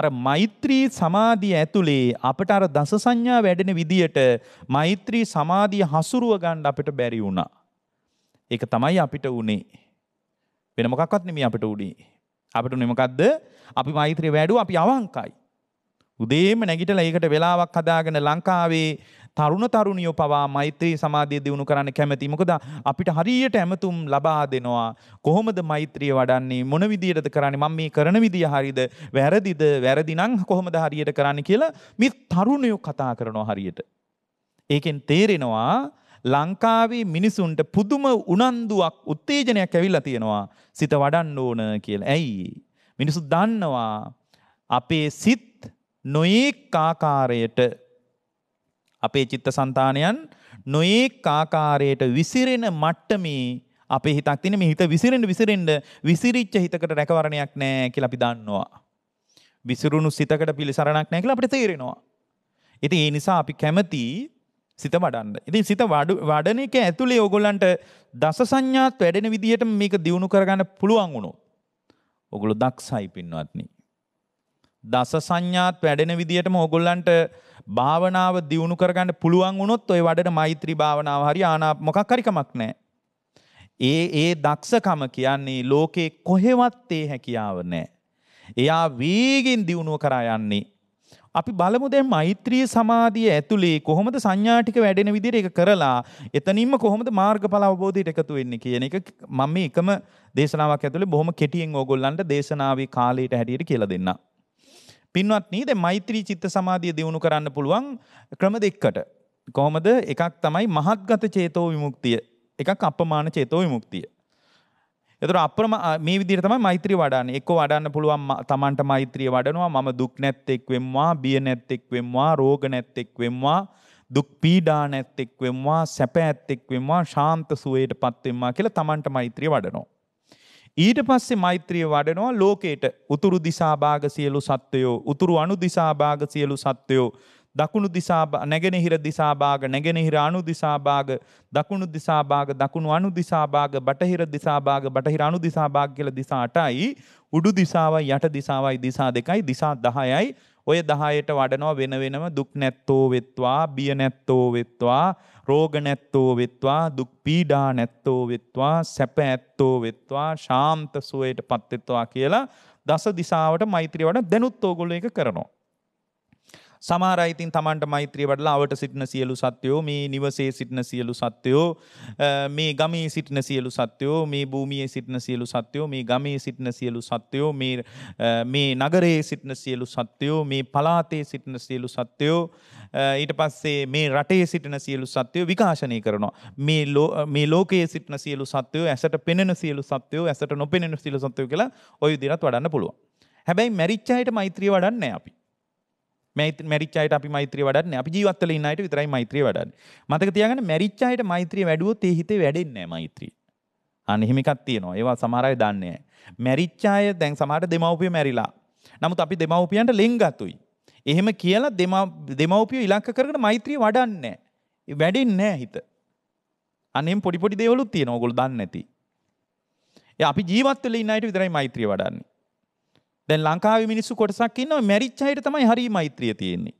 අර මෛත්‍රී සමාධිය ඇතුලේ අපට අර දස සංඥා වැඩෙන විදියට මෛත්‍රී සමාධිය හසුරුව ගන්න අපිට බැරි වුණා. ඒක තමයි අපිට උනේ. වෙන මොකක්වත් නෙමෙයි අපිට උනේ. අපිට උනේ මොකද්ද? අපි මෛත්‍රිය වැඩුවා අපි අවංකයි. උදේම නැගිටලා ඒකට වෙලාවක් හදාගෙන ලංකාවේ තරුණ තරුණියෝ පවා මෛත්‍රී සමාධිය දිනු කරන්න කැමති. මොකද අපිට හරියට ඇමතුම් ලබා දෙනවා. කොහොමද මෛත්‍රිය වඩන්නේ? මොන විදියටද කරන්නේ? මම මේ කරන විදිය හරියද? වැරදිද? වැරදි නම් කොහොමද හරියට කරන්නේ කියලා මේ තරුණයෝ කතා කරනවා හරියට. ඒකෙන් තේරෙනවා ලංකාවේ මිනිසුන්ට පුදුම උනන්දුවක් උත්තේජනයක් ඇවිල්ලා තියෙනවා සිත වඩන්න ඕන කියලා. ඇයි? මිනිසු දන්නවා අපේ සිත් නොයෙක් ආකාරයට අපේ චිත්තසංතානයන් නොයෙක් ආකාරයට විසිරෙන මට්ටමේ අපේ හිතක් තියෙන මේ හිත විසිරෙන්න විසිරෙන්න විසිරිච්ච හිතකට රැකවරණයක් නැහැ කියලා අපි දන්නවා. විසිරුණු සිතකට පිළිසරණක් නැහැ කියලා අපිට තේරෙනවා. ඉතින් ඒ නිසා අපි කැමති සිත වඩන්න. ඉතින් සිත වඩන එක ඇතුළේ ඔගොල්ලන්ට දස සංඥාත් වැඩෙන විදිහට මේක දියුණු කරගන්න පුළුවන් වුණු. ඔගොලු දක්සයි පින්වත්නි. දස සංඥාත් වැඩෙන විදිහටම ඔගොල්ලන්ට භාවනාව දියුණු කරගන්න පුළුවන් වුණොත් ඔය වඩන මෛත්‍රී භාවනාව හරි ආනා මොකක් හරිකමක් නැහැ. ඒ ඒ දක්ෂකම කියන්නේ ලෝකේ කොහෙවත් ඒ හැකියාව නැහැ. එයා වේගෙන් දියුණුව කරා යන්නේ අපි බලමු දැන් මෛත්‍රී සමාධිය ඇතුලේ කොහොමද සංඥා ටික වැඩෙන විදිහට ඒක කරලා එතනින්ම කොහොමද මාර්ගඵල අවබෝධයට එකතු වෙන්නේ කියන එක මම මේ එකම දේශනාවක් ඇතුලේ බොහොම කෙටියෙන් ඕගොල්ලන්ට දේශනාවේ කාලයට හැටියට කියලා දෙන්න. පින්වත්නි දැන් මෛත්‍රී චිත්ත සමාධිය දිනු කරන්න පුළුවන් ක්‍රම දෙකකට. කොහොමද එකක් තමයි මහත්ගත චේතෝ විමුක්තිය. එකක් අපමාන චේතෝ විමුක්තිය. එතර අප්‍රම මේ විදිර තම මෛත්‍රී වඩන්න එක් වඩන්න පුළුවන් තමන්ට මෛත්‍රිය වඩනවා මම දුක් නැත්තෙක් වෙම්වා බිය නැත්තෙක් වෙම්වා රෝග නැත්තෙක් වෙම්වා දුක් පීඩා නැත්තෙක් වෙම්වා සැප ඇත්තෙක් වෙම්වා ශාන්ත සුවයට පත්වෙම්වා කියලා තමන්ට මෛත්‍රිය වඩනවා. ඊට පස්සේ මෛත්‍රිය වඩනවා ලෝකයට උතුරු දිසාභාග සියලු සත්වයෝ උතුරු අනු දිසාභාග සියලු සත්වයෝ දකුණු දිසා නැගෙනහිර දිසාභාග නැගෙනහිර අනු දිසාභාග දකුණු දිසාභාග දකුණු අනු දිසාභාග බටහිර දිසාභාග බටහිර අනු දිසාභාග කියල දිසාටයි උඩු දිසාවයි යට දිසාවයි දිසා දෙකයි දිසා දහයයි ඔය දහයට වඩනවා වෙන වෙනම දුක් නැත්තෝ වෙත්වා බිය නැත්තෝ වෙත්වා රෝග නැත්තෝ වෙත්වා දුක් පීඩා නැත්තෝ වෙත්වා සැප ඇත්තෝ වෙත්වා ශාන්ත සුවයට පත්වෙත්වා කියලා දස දිසාවට මෛත්‍රිය වඩ දැනුත් ඕගොල්ල එක කරනවා. සමහර අය ඉතින් Tamanට මෛත්‍රිය වඩලා අවට සිටින සියලු සත්වයෝ මේ නිවසේ සිටින සියලු සත්වයෝ මේ ගමේ සිටින සියලු සත්වයෝ මේ භූමියේ සිටින සියලු සත්වයෝ මේ ගමේ සිටින සියලු සත්වයෝ මේ මේ නගරයේ සිටින සියලු සත්වයෝ මේ පළාතේ සිටින සියලු සත්වයෝ ඊට පස්සේ මේ රටේ සිටින සියලු සත්වයෝ විකාශනය කරනවා මේ මේ ලෝකයේ සිටින සියලු සත්වයෝ ඇසට පෙනෙන සියලු සත්වයෝ ඇසට නොපෙනෙන සියලු සත්වයෝ කියලා ওই විදිහට වඩන්න පුළුවන්. හැබැයි මැරිච්ච අයට මෛත්‍රිය වඩන්නේ අපි. මැරිච්චායට අපි මෛත්‍රී වඩන්න අපි ජීවත්වල ඉන්නයට විතරයි මෛත්‍රී වඩන්න මතක තියාගන්න මැරිච්චායට මෛත්‍රී වැඩුවොත් ඒ හිතේ වැඩෙන්නේ මෛත්‍රී අන්න එහෙම එකක් තියෙනවා ඒවා සමහර අය දන්නේ මැරිච්චාය දැන් සමහර දෙමව්පිය මැරිලා නමුත් අපි දෙමව්පියන්ට ලෙන්ගතුයි එහෙම කියලා දෙමව්පිය ඉලක්ක කරගෙන මෛත්‍රී වඩන්නේ වැඩෙන්නේ නැහැ හිත අනේ පොඩි පොඩි දේවලුත් තියෙනවා ඕගොල්ලෝ දන්නේ නැති. ඒ අපි ජීවත් වෙලා ඉන්න අයට විතරයි මෛත්‍රිය වඩන්නේ. දැන් ලංකාවේ මිනිස්සු කොටසක් ඉන්නවා මැරිච්ච අයට තමයි හරි මෛත්‍රිය තියෙන්නේ.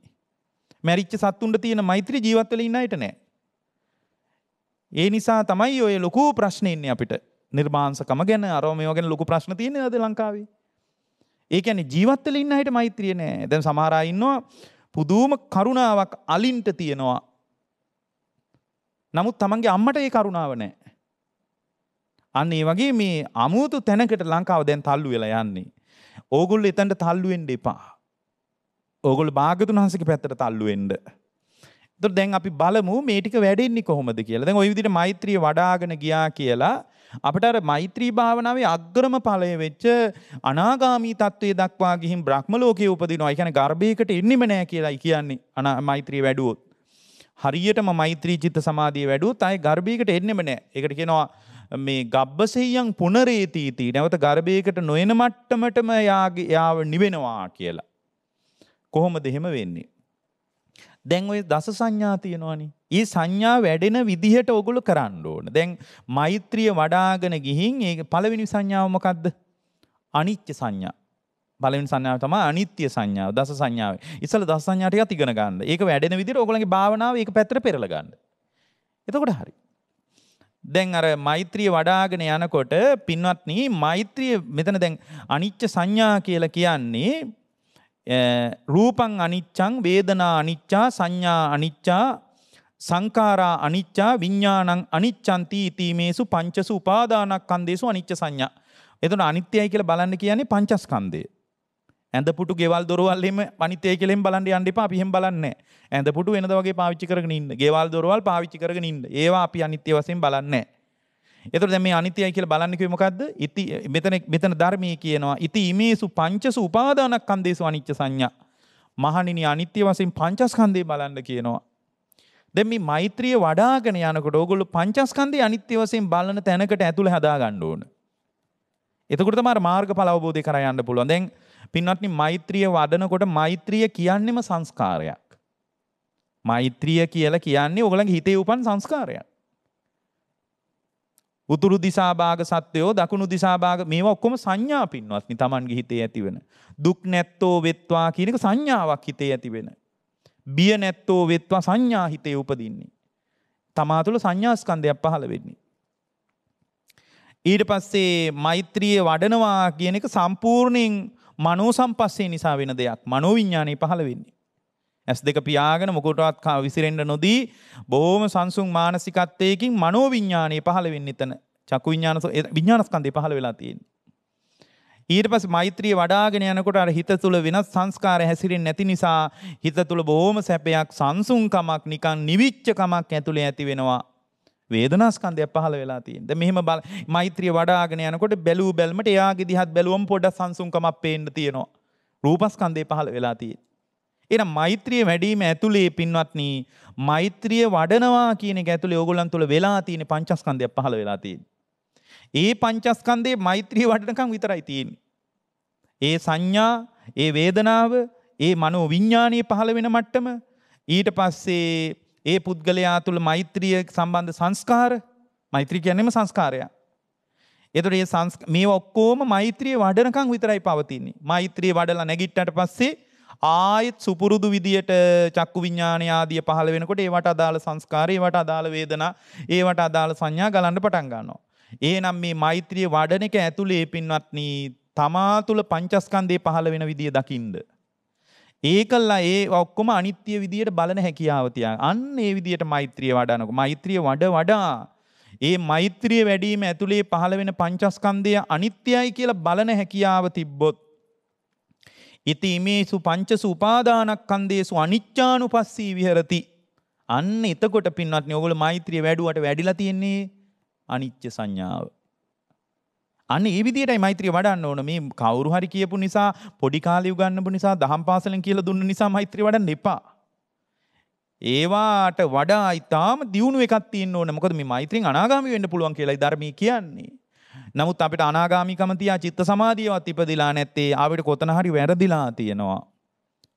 මැරිච්ච සත්තුන්ට තියෙන මෛත්‍රිය ජීවත් වෙලා ඉන්න අයට නෑ. ඒ නිසා තමයි ඔය ලොකු ප්‍රශ්න ඉන්නේ අපිට. නිර්මාංශකම ගැන අරව මේවා ගැන ලොකු ප්‍රශ්න තියෙන්නේ අද ලංකාවේ. ඒ කියන්නේ ජීවත් වෙලා ඉන්න අයට මෛත්‍රිය නෑ. දැන් සමහර අය ඉන්නවා පුදුම කරුණාවක් අලින්ට තියෙනවා. නමුත් තමන්ගේ අම්මට ඒ කරුණාව නෑ. අන්න ඒ වගේ මේ අමුතු තැනකට ලංකාව දැන් තල්ලු වෙලා යන්නේ. ඕගොල්ල එතන්ට තල්ලුවෙන්ඩ එපා. ඕගොල් භාගතුන් හන්සක පැත්තට තල්ලුවෙන්ඩ. දැන් අපි බලමු මේටික වැඩෙන්නේ කොහොමද කියලා දැන් ඔය විදිහට මෛත්‍රිය වඩාගෙන ගියා කියලා අපිට අර මෛත්‍රී භාවනාවේ අග්‍රම ඵලය වෙච්ච අනාගාමී තත්වයේ දක්වා ගිහින් බ්‍රහ්ම ලෝකයේ උපදිනවා. ඒ කියන්නේ ගර්භයකට එන්නෙම නෑ කියලායි කියන්නේ. අනා මෛත්‍රිය වැඩුවොත්. හරියටම මෛත්‍රී චිත්ත සමාධිය වැඩුවොත් ආයේ ගර්භයකට එන්නෙම නෑ. ඒකට කියනවා මේ ගබ්බසෙයන් පුනරේතීති නැවත ගර්භයකට නොයන මට්ටමටම යාගේ යාව නිවෙනවා කියලා. කොහොමද එහෙම වෙන්නේ? දැන් ඔය දස සංඥා තියෙනවනේ. ඒ සංඥා වැඩෙන විදිහට ඔගොල්ලෝ කරන්න ඕන. දැන් මෛත්‍රිය වඩාගෙන ගිහින් ඒ පළවෙනි සංඥාව මොකද්ද? අනිත්‍ය සංඥා. පළවෙනි සංඥාව තමයි අනිත්‍ය සංඥාව දස සංඥාව. ඉස්සල දස සංඥා ටිකක් ඉගෙන ගන්න. ඒක වැඩෙන විදිහට ඔයගොල්ලන්ගේ භාවනාව ඒක පැත්තට පෙරලා ගන්න. එතකොට හරි. දැන් අර මෛත්‍රිය වඩාගෙන යනකොට පින්වත්නි මෛත්‍රිය මෙතන දැන් අනිච්ච සංඥා කියලා කියන්නේ රූපං අනිච්චං වේදනා අනිච්චා සංඥා අනිච්චා සංඛාරා අනිච්චා විඥානං අනිච්ඡන්ති ඊතීමේසු පංචසු උපාදානස්කන්ධේසු අනිච්ච සංඥා. එතන අනිත්‍යයි කියලා බලන්න කියන්නේ පංචස්කන්ධය. ඇඳපුටු ගෙවල් දොරවල්ලෙම අනිත් ඒ කෙලෙන් බලන්න යන්න එපා අපි එහෙම බලන්නේ නැහැ. ඇඳපුටු වෙනද වගේ පාවිච්චි කරගෙන ඉන්න. ගෙවල් දොරවල් පාවිච්චි කරගෙන ඉන්න. ඒවා අපි අනිත්‍ය වශයෙන් බලන්නේ නැහැ. එතකොට දැන් මේ අනිත්‍යයි කියලා බලන්න කිව්වේ මොකද්ද? ඉති මෙතන මෙතන ධර්මයේ කියනවා ඉති ඉමේසු පංචසු උපාදානස්කන්ධේසු අනිච්ච සංඥා. මහණෙනි අනිත්‍ය වශයෙන් පංචස්කන්ධේ බලන්න කියනවා. දැන් මේ මෛත්‍රිය වඩාගෙන යනකොට ඕගොල්ලෝ පංචස්කන්ධේ අනිත්‍ය වශයෙන් බලන තැනකට ඇතුළ හදා ගන්න ඕන. එතකොට තමයි මාර්ගඵල අවබෝධය කරා යන්න පුළුවන්. දැන් පින්වත්නි මෛත්‍රිය වඩනකොට මෛත්‍රිය කියන්නෙම සංස්කාරයක්. මෛත්‍රිය කියලා කියන්නේ ඔයගලගේ හිතේ උපන් සංස්කාරයක්. උතුරු දිසාභාග සත්වයෝ දකුණු දිසාභාග මේවා ඔක්කොම සංඥා පින්වත්නි Tamange හිතේ ඇතිවෙන. දුක් නැත්තෝ වෙත්වා කියන එක සංඥාවක් හිතේ ඇතිවෙන. බිය නැත්තෝ වෙත්වා සංඥා හිතේ උපදින්නේ. තමා තුළ සංඥා ස්කන්ධයක් පහළ වෙන්නේ. ඊට පස්සේ මෛත්‍රියේ වඩනවා කියන එක සම්පූර්ණයෙන් මනෝ සම්පස්සේ නිසා වෙන දෙයක් මනෝ විඤ්ඥානය පහළ වෙන්නේ. ඇස් දෙක පියාගෙන මොකොටවත් කා විසිරෙන්ට නොදී බොහෝම සංසුන් මානසිකත්වයකින් මනෝ විඤ්ඥානය පහළ වෙන්න එතන චකු විඤ්ඥාන විඤ්ඥානස්කන්දය පහළ වෙලා තියෙන්. ඊට පස් මෛත්‍රී වඩාගෙන යනකොට අර හිත තුළ වෙනස් සංස්කාර හැසිරෙන් නැති නිසා හිත තුළ බොහෝම සැපයක් සංසුන්කමක් නිකන් නිවිච්චකමක් ඇතුළේ ඇති වෙනවා වේදනා ස්කන්ධයක් පහළ වෙලා තියෙන. දැන් මෙහෙම බල මෛත්‍රිය වඩාගෙන යනකොට බැලූ බැල්මට එයාගේ දිහත් බැලුවම පොඩක් සංසුන්කමක් පේන්න තියෙනවා. රූපස්කන්ධේ පහළ වෙලා තියෙන. එහෙනම් මෛත්‍රිය වැඩිම ඇතුලේ පින්වත්නි මෛත්‍රිය වඩනවා කියන එක ඇතුලේ ඕගොල්ලන් තුල වෙලා තියෙන පංචස්කන්ධයක් පහළ වෙලා තියෙන. ඒ පංචස්කන්ධේ මෛත්‍රිය වඩනකම් විතරයි තියෙන්නේ. ඒ සංඥා, ඒ වේදනාව, ඒ මනෝ විඥානීය පහළ වෙන මට්ටම ඊට පස්සේ ඒ පුද්ගලයා තුළ මෛත්‍රිය සම්බන්ධ සංස්කාර මෛත්‍රී කියන්නෙම සංස්කාරයක්. එතුට මේ ඔක්කෝම මෛත්‍රිය වඩනකං විතරයි පවතින්නේ. මෛත්‍රිය වඩලා නැගිට්ට පස්සේ ආයෙත් සුපුරුදු විදියට චක්කු විඤ්ඥාන ආදිය පහළ වෙනකොට ඒවට අදාළ සංස්කාරය වට අදාළ වේදනා ඒවට අදාළ සංඥා ගලන්න පටන්ගන්නවා. ඒනම් මේ මෛත්‍රිය වඩන එක ඇතුළේ පින්වත්නී තමා තුළ පංචස්කන්දේ පහළ වෙන විදිිය දකිින්ද. ඒකල්ලා ඒ ඔක්කොම අනිත්‍ය විදියට බලන හැකියාවතියා අන්න ඒ විදියට මෛත්‍රිය වඩනක මෛත්‍රිය වඩ වඩා ඒ මෛත්‍රිය වැඩීම ඇතුළේ පහළ වෙන පංචස්කන්දය අනිත්‍යයි කියලා බලන හැකියාව තිබ්බොත්. ඉති මේසු පංචසු උපාදානක් කන්දේසු අනිච්චානු පස්සී විහරති අන්න එතකොට පින්වත් ඔවුල මෛත්‍රිය වැඩුවට වැඩිලා තියෙන්නේ අනිච්ච සංඥාව. අන්න ඒ විදිහටයි මෛත්‍රිය වඩන්න ඕන මේ කවුරු හරි කියපු නිසා පොඩි කාලේ උගන්නපු නිසා දහම් පාසලෙන් කියලා දුන්න නිසා මෛත්‍රිය වඩන්න එපා. ඒවාට වඩා ඊටාම දියුණු එකක් තියෙන්න ඕන. මොකද මේ මෛත්‍රියෙන් අනාගාමී වෙන්න පුළුවන් කියලායි ධර්මයේ කියන්නේ. නමුත් අපිට අනාගාමිකම තියා චිත්ත සමාධියවත් ඉපදිලා නැත්තේ ආවිට කොතන හරි වැරදිලා තියෙනවා.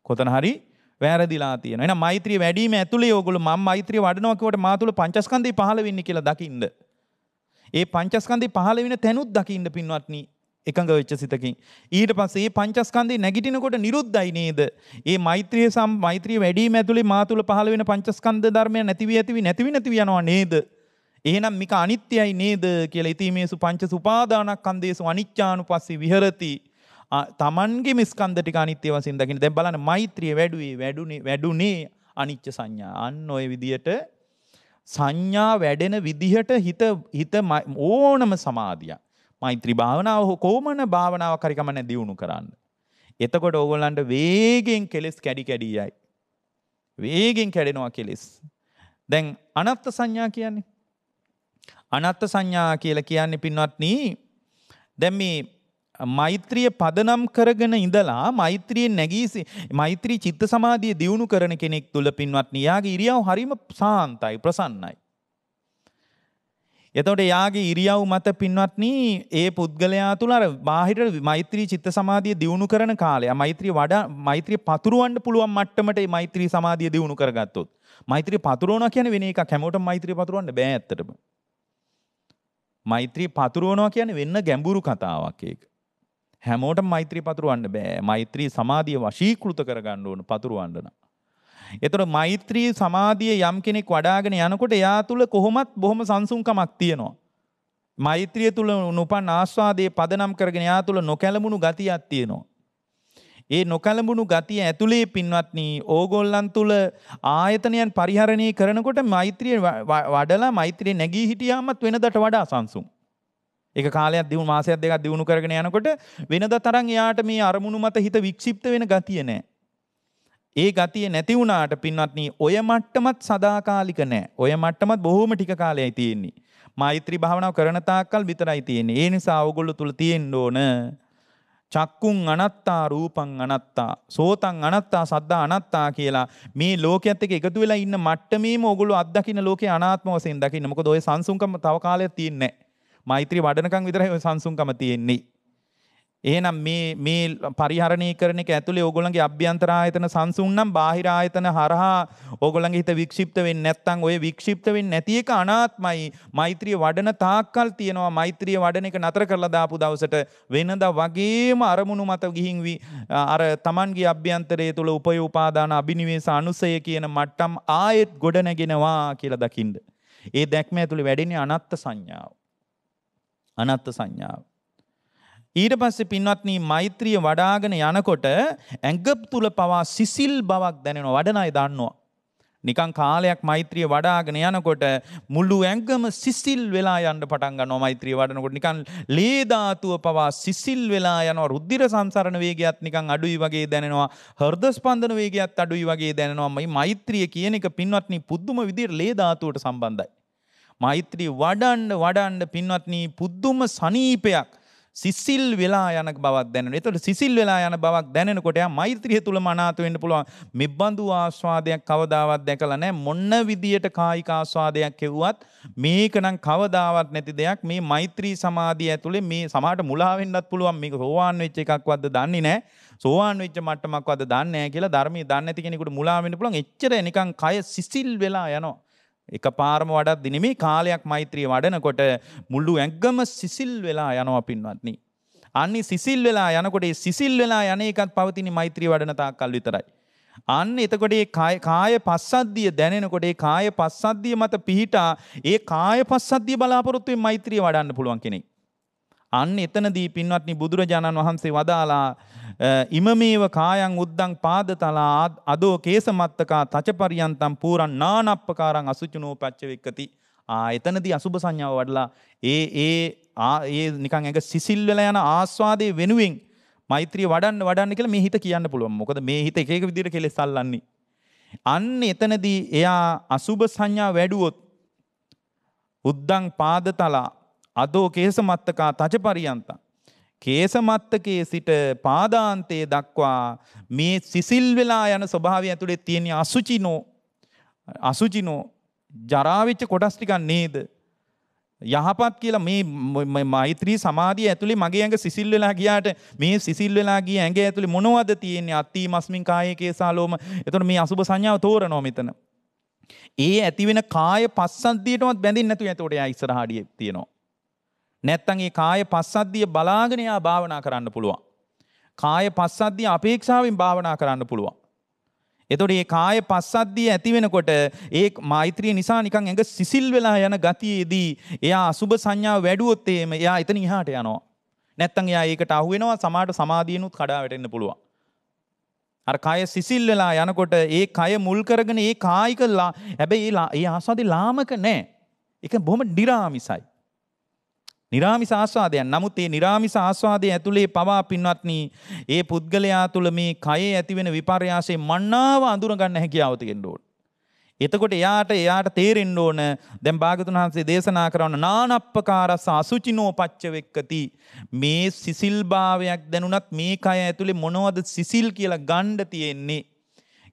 කොතන හරි වැරදිලා තියෙනවා. එහෙනම් මෛත්‍රිය වැඩිම ඇතුලේ ඕගොල්ලෝ මම මෛත්‍රිය වඩනවා කියවට මා තුල පංචස්කන්ධය පහළ වෙන්නේ කියලා දකින්න. ඒ පංචස්කන්දේ පහළ වෙන තැනුත් දකින්න පින්වත්නි එකඟ වෙච්ච සිතකින් ඊට පස්සේ මේ පංචස්කන්ධේ නැගිටිනකොට නිරුද්ධයි නේද? මේ මෛත්‍රිය සම් මෛත්‍රිය වැඩිම ඇතුලේ මා තුල පහළ වෙන පංචස්කන්ධ ධර්මය නැති වී ඇති වී නැති වී නැති යනවා නේද? එහෙනම් මේක අනිත්‍යයි නේද කියලා ඉතීමේසු පංච සුපාදානස්කන්ධේසු අනිච්චානුපස්සී විහෙරති. තමන්ගේ මිස්කන්ධ ටික අනිත්‍ය වශයෙන් දකින්න. දැන් බලන්න මෛත්‍රිය වැඩුවේ වැඩුනේ වැඩුනේ අනිච්ච සංඥා. අන්න ওই විදියට සංඥා වැඩෙන විදිහට හිත හිත ඕනම සමාධියක් මෛත්‍රී භාවනාව හෝ කොමන භාවනාවක් හරි ගමන දියුණු කරන්න. එතකොට ඕගොල්ලන්ට වේගෙන් කෙලෙස් කැඩි කැඩි යයි. වේගෙන් කැඩෙනවා කෙලෙස්. දැන් අනත්ත් සංඥා කියන්නේ අනත්ත් සංඥා කියලා කියන්නේ පින්වත්නි දැන් මේ මෛත්‍රිය පදනම් කරගෙන ඉඳලා මෛත්‍රියෙන් නැගී මෛත්‍රී චිත්ත සමාධිය දියුණු කරන කෙනෙක් තුළ පින්වත් නියාගේ ඉරියව් හරිම සාන්තයි ප්‍රසන්නයි. එතකොට යාගේ ඉරියව් මත පින්වත්නි ඒ පුද්ගලයා තුළ අර බාහිර මෛත්‍රී චිත්ත සමාධිය දියුණු කරන කාලය මෛත්‍රිය වඩා මෛත්‍රිය පතුරවන්න පුළුවන් මට්ටමට මේ මෛත්‍රී සමාධිය දියුණු කරගත්තොත් මෛත්‍රිය පතුරවනවා කියන්නේ වෙන එකක් හැමෝටම මෛත්‍රිය පතුරවන්න බෑ ඇත්තටම මෛත්‍රී පතුරවනවා කියන්නේ වෙන්න ගැඹුරු කතාවක් ඒක හැමෝට මෛත්‍රී පතුරුවන්න බෑ මෛත්‍රී සමාධිය වශීකෘත කරගන්න ඕන පතුරුවන්නන. එතොට මෛත්‍රී සමාධිය යම් කෙනෙක් වඩාගෙන යනකොට යා තුළ කොහොමත් බොහොම සංසුන්කමක් තියෙනවා. මෛත්‍රිය තුළ නුපන් ආස්වාදයේ පදනම් කරගෙන යා තුළ නොකැලමුණු ගතියක් තියෙනවා. ඒ නොකැලඹුණු ගතිය ඇතුළේ පින්වත්න ඕගොල්ලන් තුළ ආයතනයන් පරිහරණය කරනකොට මෛත්‍රිය වඩලා මෛත්‍රය නැගී හිටියාමත් වෙනදට වඩා සංසුම්. එක කාලයක් දියුණු මාසයක් දෙකක් දියුණු කරගෙන යනකොට වෙනද තරම් එයාට මේ අරමුණු මත හිත වික්ෂිප්ත වෙන ගතිය නෑ. ඒ ගතිය නැති වුණාට පින්වත්නි ඔය මට්ටමත් සදාකාලික නෑ. ඔය මට්ටමත් බොහොම ටික කාලයයි තියෙන්නේ. මෛත්‍රී භාවනාව කරන තාක්කල් විතරයි තියෙන්නේ. ඒ නිසා ඕගොල්ලෝ තුල තියෙන්න ඕන චක්කුන් අනත්තා රූපං අනත්තා සෝතං අනත්තා සද්දා අනත්තා කියලා මේ ලෝකයේත් එක්ක එකතු වෙලා ඉන්න මට්ටමේම ඕගොල්ලෝ අත්දකින්න ලෝකේ අනාත්ම වශයෙන් දකින්න මොකද ඔය සංසුන්කම තව කාලයක් තියන්නේ නැහැ මෛත්‍රී වඩනකම් විතරයි ඔය සංසුන්කම තියෙන්නේ. එහෙනම් මේ මේ පරිහරණය කරන එක ඇතුලේ ඕගොල්ලන්ගේ අභ්‍යන්තර ආයතන සංසුන් නම් බාහිර ආයතන හරහා ඕගොල්ලන්ගේ හිත වික්ෂිප්ත වෙන්නේ නැත්නම් ඔය වික්ෂිප්ත වෙන්නේ නැති එක අනාත්මයි. මෛත්‍රිය වඩන තාක්කල් තියෙනවා මෛත්‍රිය වඩන එක නතර කරලා දාපු දවසට වෙනදා වගේම අරමුණු මත ගිහින් අර Tamanගේ අභ්‍යන්තරය තුල උපය උපාදාන අබිනිවේෂ අනුසය කියන මට්ටම් ආයෙත් ගොඩ නැගෙනවා කියලා දකින්න. ඒ දැක්ම ඇතුලේ වැඩෙන්නේ අනත්ත් සංඥාව. අනත්ත සංඥාව. ඊට පස්සේ පින්වත්නි මෛත්‍රිය වඩාගෙන යනකොට ඇඟ තුල පවා සිසිල් බවක් දැනෙනවා වඩන අය දන්නවා. නිකන් කාලයක් මෛත්‍රිය වඩාගෙන යනකොට මුළු ඇඟම සිසිල් වෙලා යන්න පටන් ගන්නවා මෛත්‍රිය වඩනකොට නිකන් ලේ ධාතුව පවා සිසිල් වෙලා යනවා රුධිර සංසරණ වේගයත් නිකන් අඩුයි වගේ දැනෙනවා හෘද ස්පන්දන වේගයත් අඩුයි වගේ දැනෙනවා මේ මෛත්‍රිය කියන එක පින්වත්නි පුදුම විදිහට ලේ ධාතුවට සම්බන්ධයි මෛත්‍රී වඩන්න වඩන්න පින්වත්නී පුද්දුම සනීපයක් සිසිල් වෙලා යන බවක් දැනෙන. එතකොට සිසිල් වෙලා යන බවක් වෙනකොට යා මෛත්‍රිය තුලම අනාථ වෙන්න පුළුවන්. මෙබඳු ආස්වාදයක් කවදාවත් දැකලා නැහැ. මොන විදියට කායික ආස්වාදයක් කෙරුවත් මේකනම් කවදාවත් නැති දෙයක්. මේ මෛත්‍රී සමාධිය ඇතුලේ මේ සමාහට මුලා වෙන්නත් පුළුවන්. මේක සෝවාන් වෙච්ච එකක්වත්ද දන්නේ නැහැ. සෝවාන් වෙච්ච මට්ටමක්වත්ද දන්නේ නැහැ කියලා ධර්මයේ දන්නේ නැති කෙනෙකුට මුලා වෙන්න පුළුවන්. එච්චර නිකන් කය සිසිල් වෙලා යනවා. එක පාරම වඩත් දිනෙමේ කාලයක් මෛත්‍රිය වඩනකොට මුල්ලු ඇංගම සිසිල් වෙලා යනවා පින්වත්නි. අන්නේ සිසිල් වෙලා යනකොට සිසිල් වෙලා යන එකත් පවතින මෛත්‍රී වඩන තාක්කල් විතරයි. අන්න එතකොට ඒ කාය පස්සද්ධිය දැනෙනකොට ඒ කාය පස්සද්ධිය මත පිහිටා ඒ කාය පස්සද්ධිය බලාපොරොත්තු වෙයි මෛත්‍රිය වඩන්න පුළුවන් කෙනෙක්. අන්න එතනදී පින්වත්නි බුදුරජාණන් වහන්සේ වදාලා ඉමමේව කායන් උද්දං පාදතලා අදෝ කේසමත්තකා තචපරියන්තම් පූරන් නානප්පකාරං අසුචුනෝ පච්චවෙක්කති ආ එතනදී අසුභ සංඥාව වඩලා ඒ ඒ ඒ නිකන් එක සිසිල් වෙලා යන ආස්වාදයේ වෙනුවෙන් මෛත්‍රිය වඩන්න වඩන්න කියලා මේ හිත කියන්න පුළුවන්. මොකද මේ හිත එක එක විදිහට කෙලෙස් අල්ලන්නේ. අන්න එතනදී එයා අසුභ සංඥා වැඩුවොත් උද්දං පාදතලා අදෝ කේසමත්තකා තජපරියන්තං. කේසමත්තකයේ සිට පාදාන්තයේ දක්වා මේ සිසිල් වෙලා යන ස්වභාවය ඇතුළේ තියෙන අසුචිනෝ අසුචිනෝ ජරාවිච්ච කොටස් ටිකක් නේද? යහපත් කියලා මේ මෛත්‍රී සමාධිය ඇතුලේ මගේ ඇඟ සිසිල් වෙලා ගියාට මේ සිසිල් වෙලා ගිය ඇඟ ඇතුලේ මොනවද තියෙන්නේ අත්ති මස්මින් කායේ කේසාලෝම එතකොට මේ අසුබ සංඥාව තෝරනවා මෙතන ඒ ඇති වෙන කාය පස්සද්ධියටවත් බැඳෙන්නේ නැතුව එතකොට එයා ඉස්සරහාඩියේ තියෙනවා නැත්තං ඒ කාය පස්සද්ධිය බලාගෙන යා භාවනා කරන්න පුළුවන්. කාය පස්සද්ධිය අපේක්ෂාවෙන් භාවනා කරන්න පුළුවන්. එතකොට මේ කාය පස්සද්ධිය ඇති වෙනකොට ඒ මෛත්‍රිය නිසා නිකන් ඇඟ සිසිල් වෙලා යන ගතියේදී එයා අසුබ සංඥා වැඩුවොත් එහෙම එයා එතන ඉහාට යනවා. නැත්තම් එයා ඒකට අහු වෙනවා සමාහට සමාධියනුත් කඩා වැටෙන්න පුළුවන්. අර කය සිසිල් වෙලා යනකොට ඒ කය මුල් කරගෙන ඒ කායික හැබැයි ඒ ආසාදි ලාමක නෑ. ඒක බොහොම ඩිරාමිසයි. නිරාමිස ආස්වාදයන්. නමුත් මේ නිරාමිස ආස්වාදයේ ඇතුලේ පවා පින්වත්නි, ඒ පුද්ගලයා තුළ මේ කයේ ඇතිවෙන විපර්යාසයේ මන්නාව අඳුරගන්න හැකියාව තියෙන්න ඕන. එතකොට එයාට එයාට තේරෙන්න ඕන දැන් භාගතුන් වහන්සේ දේශනා කරන නානප්පකාරස අසුචිනෝ පච්ච වෙක්කති මේ සිසිල්භාවයක් දැනුණත් මේ කය ඇතුලේ මොනවද සිසිල් කියලා ගණ්ඩ තියෙන්නේ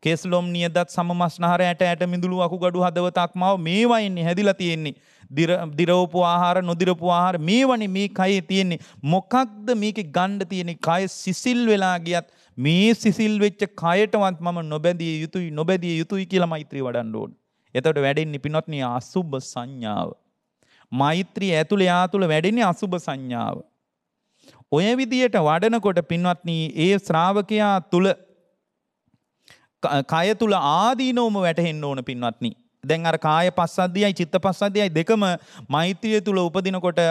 කෙස්ලොම් නියදත් සමමස්නහරයට ඇට මිදුළු අකුගඩු හදවතක් මාව මේවයින්නේ හැදිලා තියෙන්නේ දිරවපු ආහාර නොදිරපු ආහාර මේවනි මේ කයේ තියෙන්නේ මොකක්ද මේක ගණ්ඩ තියෙනෙ කය සිසිල් වෙලා ගියත් මේ සිසිල් වෙච්ච කයටවත් මම නොබැදිය යුතුයි නොබැදිය යුතුයි කියලා මෛත්‍රී වඩන්න ඕන. එතකොට වැඩෙන්නේ පිනොත්නේ අසුබ සංඥාව. මෛත්‍රී ඇතුළේ ආතුළ වැඩෙන්නේ අසුබ සංඥාව. ඔය විදියට වඩනකොට පින්වත්නී ඒ ශ්‍රාවකයා තුළ කය තුළ ආදීනෝම වැටහෙන්න ඕන පින්වත්නී. දැන් අර කාය පස්සද්ධියයි චිත්ත පස්සද්ධියයි දෙකම මෛත්‍රිය තුල උපදිනකොට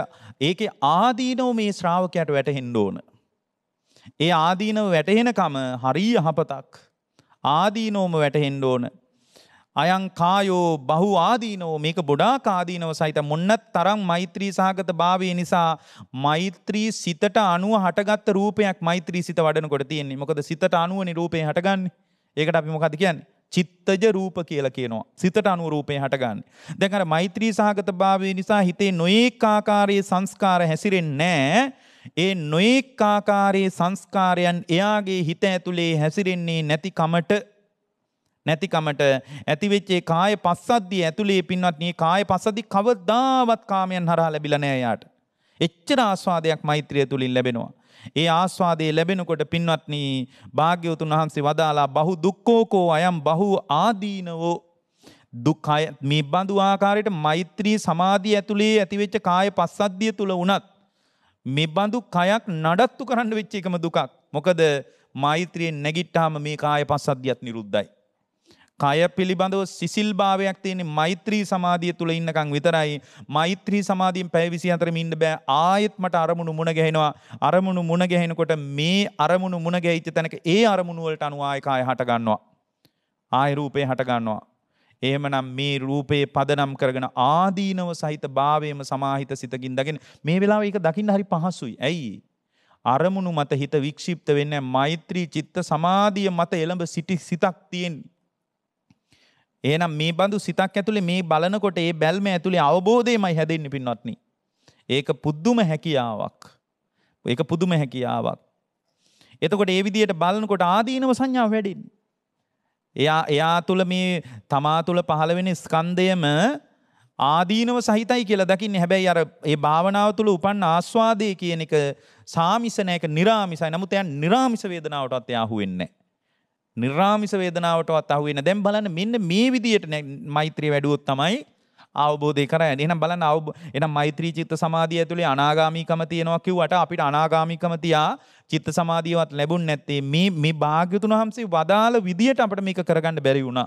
ඒකේ ආදීනව මේ ශ්‍රාවකයාට වැටහෙන්න ඕන. ඒ ආදීනව වැටහෙනකම හරි යහපතක්. ආදීනවම වැටහෙන්න ඕන. අයං කායෝ බහු ආදීනෝ මේක බොඩාක් ආදීනව සහිත මොන්නත් තරම් මෛත්‍රී සහගත භාවය නිසා මෛත්‍රී සිතට අනුව හටගත්ත රූපයක් මෛත්‍රී සිත වඩනකොට තියෙන්නේ. මොකද සිතට අනුවනේ රූපේ හටගන්නේ. ඒකට අපි මොකද කියන්නේ? චිත්තජ රූප කියලා කියනවා. සිතට අනුව රූපේ හටගන්නේ. දැන් අර මෛත්‍රී සහගත භාවය නිසා හිතේ නොඑක ආකාරයේ සංස්කාර හැසිරෙන්නේ ඒ නොඑක ආකාරයේ සංස්කාරයන් එයාගේ හිත ඇතුලේ හැසිරෙන්නේ නැති කමට නැතිකමට ඇතිවෙච්චේ කාය පස්සද්දී ඇතුලේ පින්වත් මේ කාය පස්සද්දී කවදාවත් කාමයන් හරහා ලැබිලා නෑ එයාට. එච්චර ආස්වාදයක් මෛත්‍රිය තුලින් ලැබෙනවා. ඒ ආස්වාදයේ ලැබෙනකොට පින්වත්නි භාග්‍යවතුන් වහන්සේ වදාලා බහු දුක්ඛෝකෝ අයම් බහු ආදීනවෝ දුක්ඛය මේ බඳු ආකාරයට මෛත්‍රී සමාධිය ඇතුලේ ඇතිවෙච්ච කාය පස්සද්ධිය තුල වුණත් මේ බඳු කයක් නඩත්තු කරන්න වෙච්ච එකම දුකක්. මොකද මෛත්‍රියෙන් නැගිට්ටාම මේ කාය පස්සද්ධියත් නිරුද්ධයි. කය පිළිබඳව සිසිල්භාවයක් තියෙන්නේ මෛත්‍රී සමාධිය තුල ඉන්නකම් විතරයි. මෛත්‍රී සමාධියෙන් පැය 24ම ඉන්න බෑ. ආයෙත් මට අරමුණු මුණ ගැහෙනවා. අරමුණු මුණ ගැහෙනකොට මේ අරමුණු මුණ ගැහිච්ච තැනක ඒ අරමුණු වලට අනුව ආයෙ කාය හට ගන්නවා. ආයෙ රූපේ හට ගන්නවා. එහෙමනම් මේ රූපේ පදනම් කරගෙන ආදීනව සහිත භාවයේම සමාහිත සිතකින් දකින මේ වෙලාවේ ඒක දකින්න හරි පහසුයි. ඇයි? අරමුණු මත හිත වික්ෂිප්ත වෙන්නේ මෛත්‍රී චිත්ත සමාධිය මත එළඹ සිටි සිතක් තියෙන්නේ. එහෙනම් මේ බඳු සිතක් ඇතුලේ මේ බලනකොට ඒ බැල්ම ඇතුලේ අවබෝධයමයි හැදෙන්නේ පින්වත්නි. ඒක පුදුම හැකියාවක්. ඒක පුදුම හැකියාවක්. එතකොට ඒ විදිහට බලනකොට ආදීනව සංඥාව වැඩෙන්නේ. එයා එයා තුල මේ තමා තුල පහළ වෙන ස්කන්ධයම ආදීනව සහිතයි කියලා දකින්නේ හැබැයි අර ඒ භාවනාව තුළ උපන් ආස්වාදයේ කියන එක සාමිස නැයක निराமிසයි. නමුත් එයා निराமிස වේදනාවටත් එයා අහු වෙන්නේ නැහැ. නිර්ාමිස වේදනාවටවත් අහුවෙන දැන් බලන්න මෙන්න මේ විදියට මෛත්‍රිය වැඩුවොත් තමයි අවබෝධය කරන්නේ. එහෙනම් බලන්න අවබ එහෙනම් මෛත්‍රී චිත්ත සමාධිය ඇතුලේ අනාගාමීකම තියෙනවා කිව්වට අපිට අනාගාමීකම තියා චිත්ත සමාධියවත් ලැබුණ නැත්තේ මේ මේ භාග්‍යතුන් වහන්සේ වදාළ විදියට අපිට මේක කරගන්න බැරි වුණා.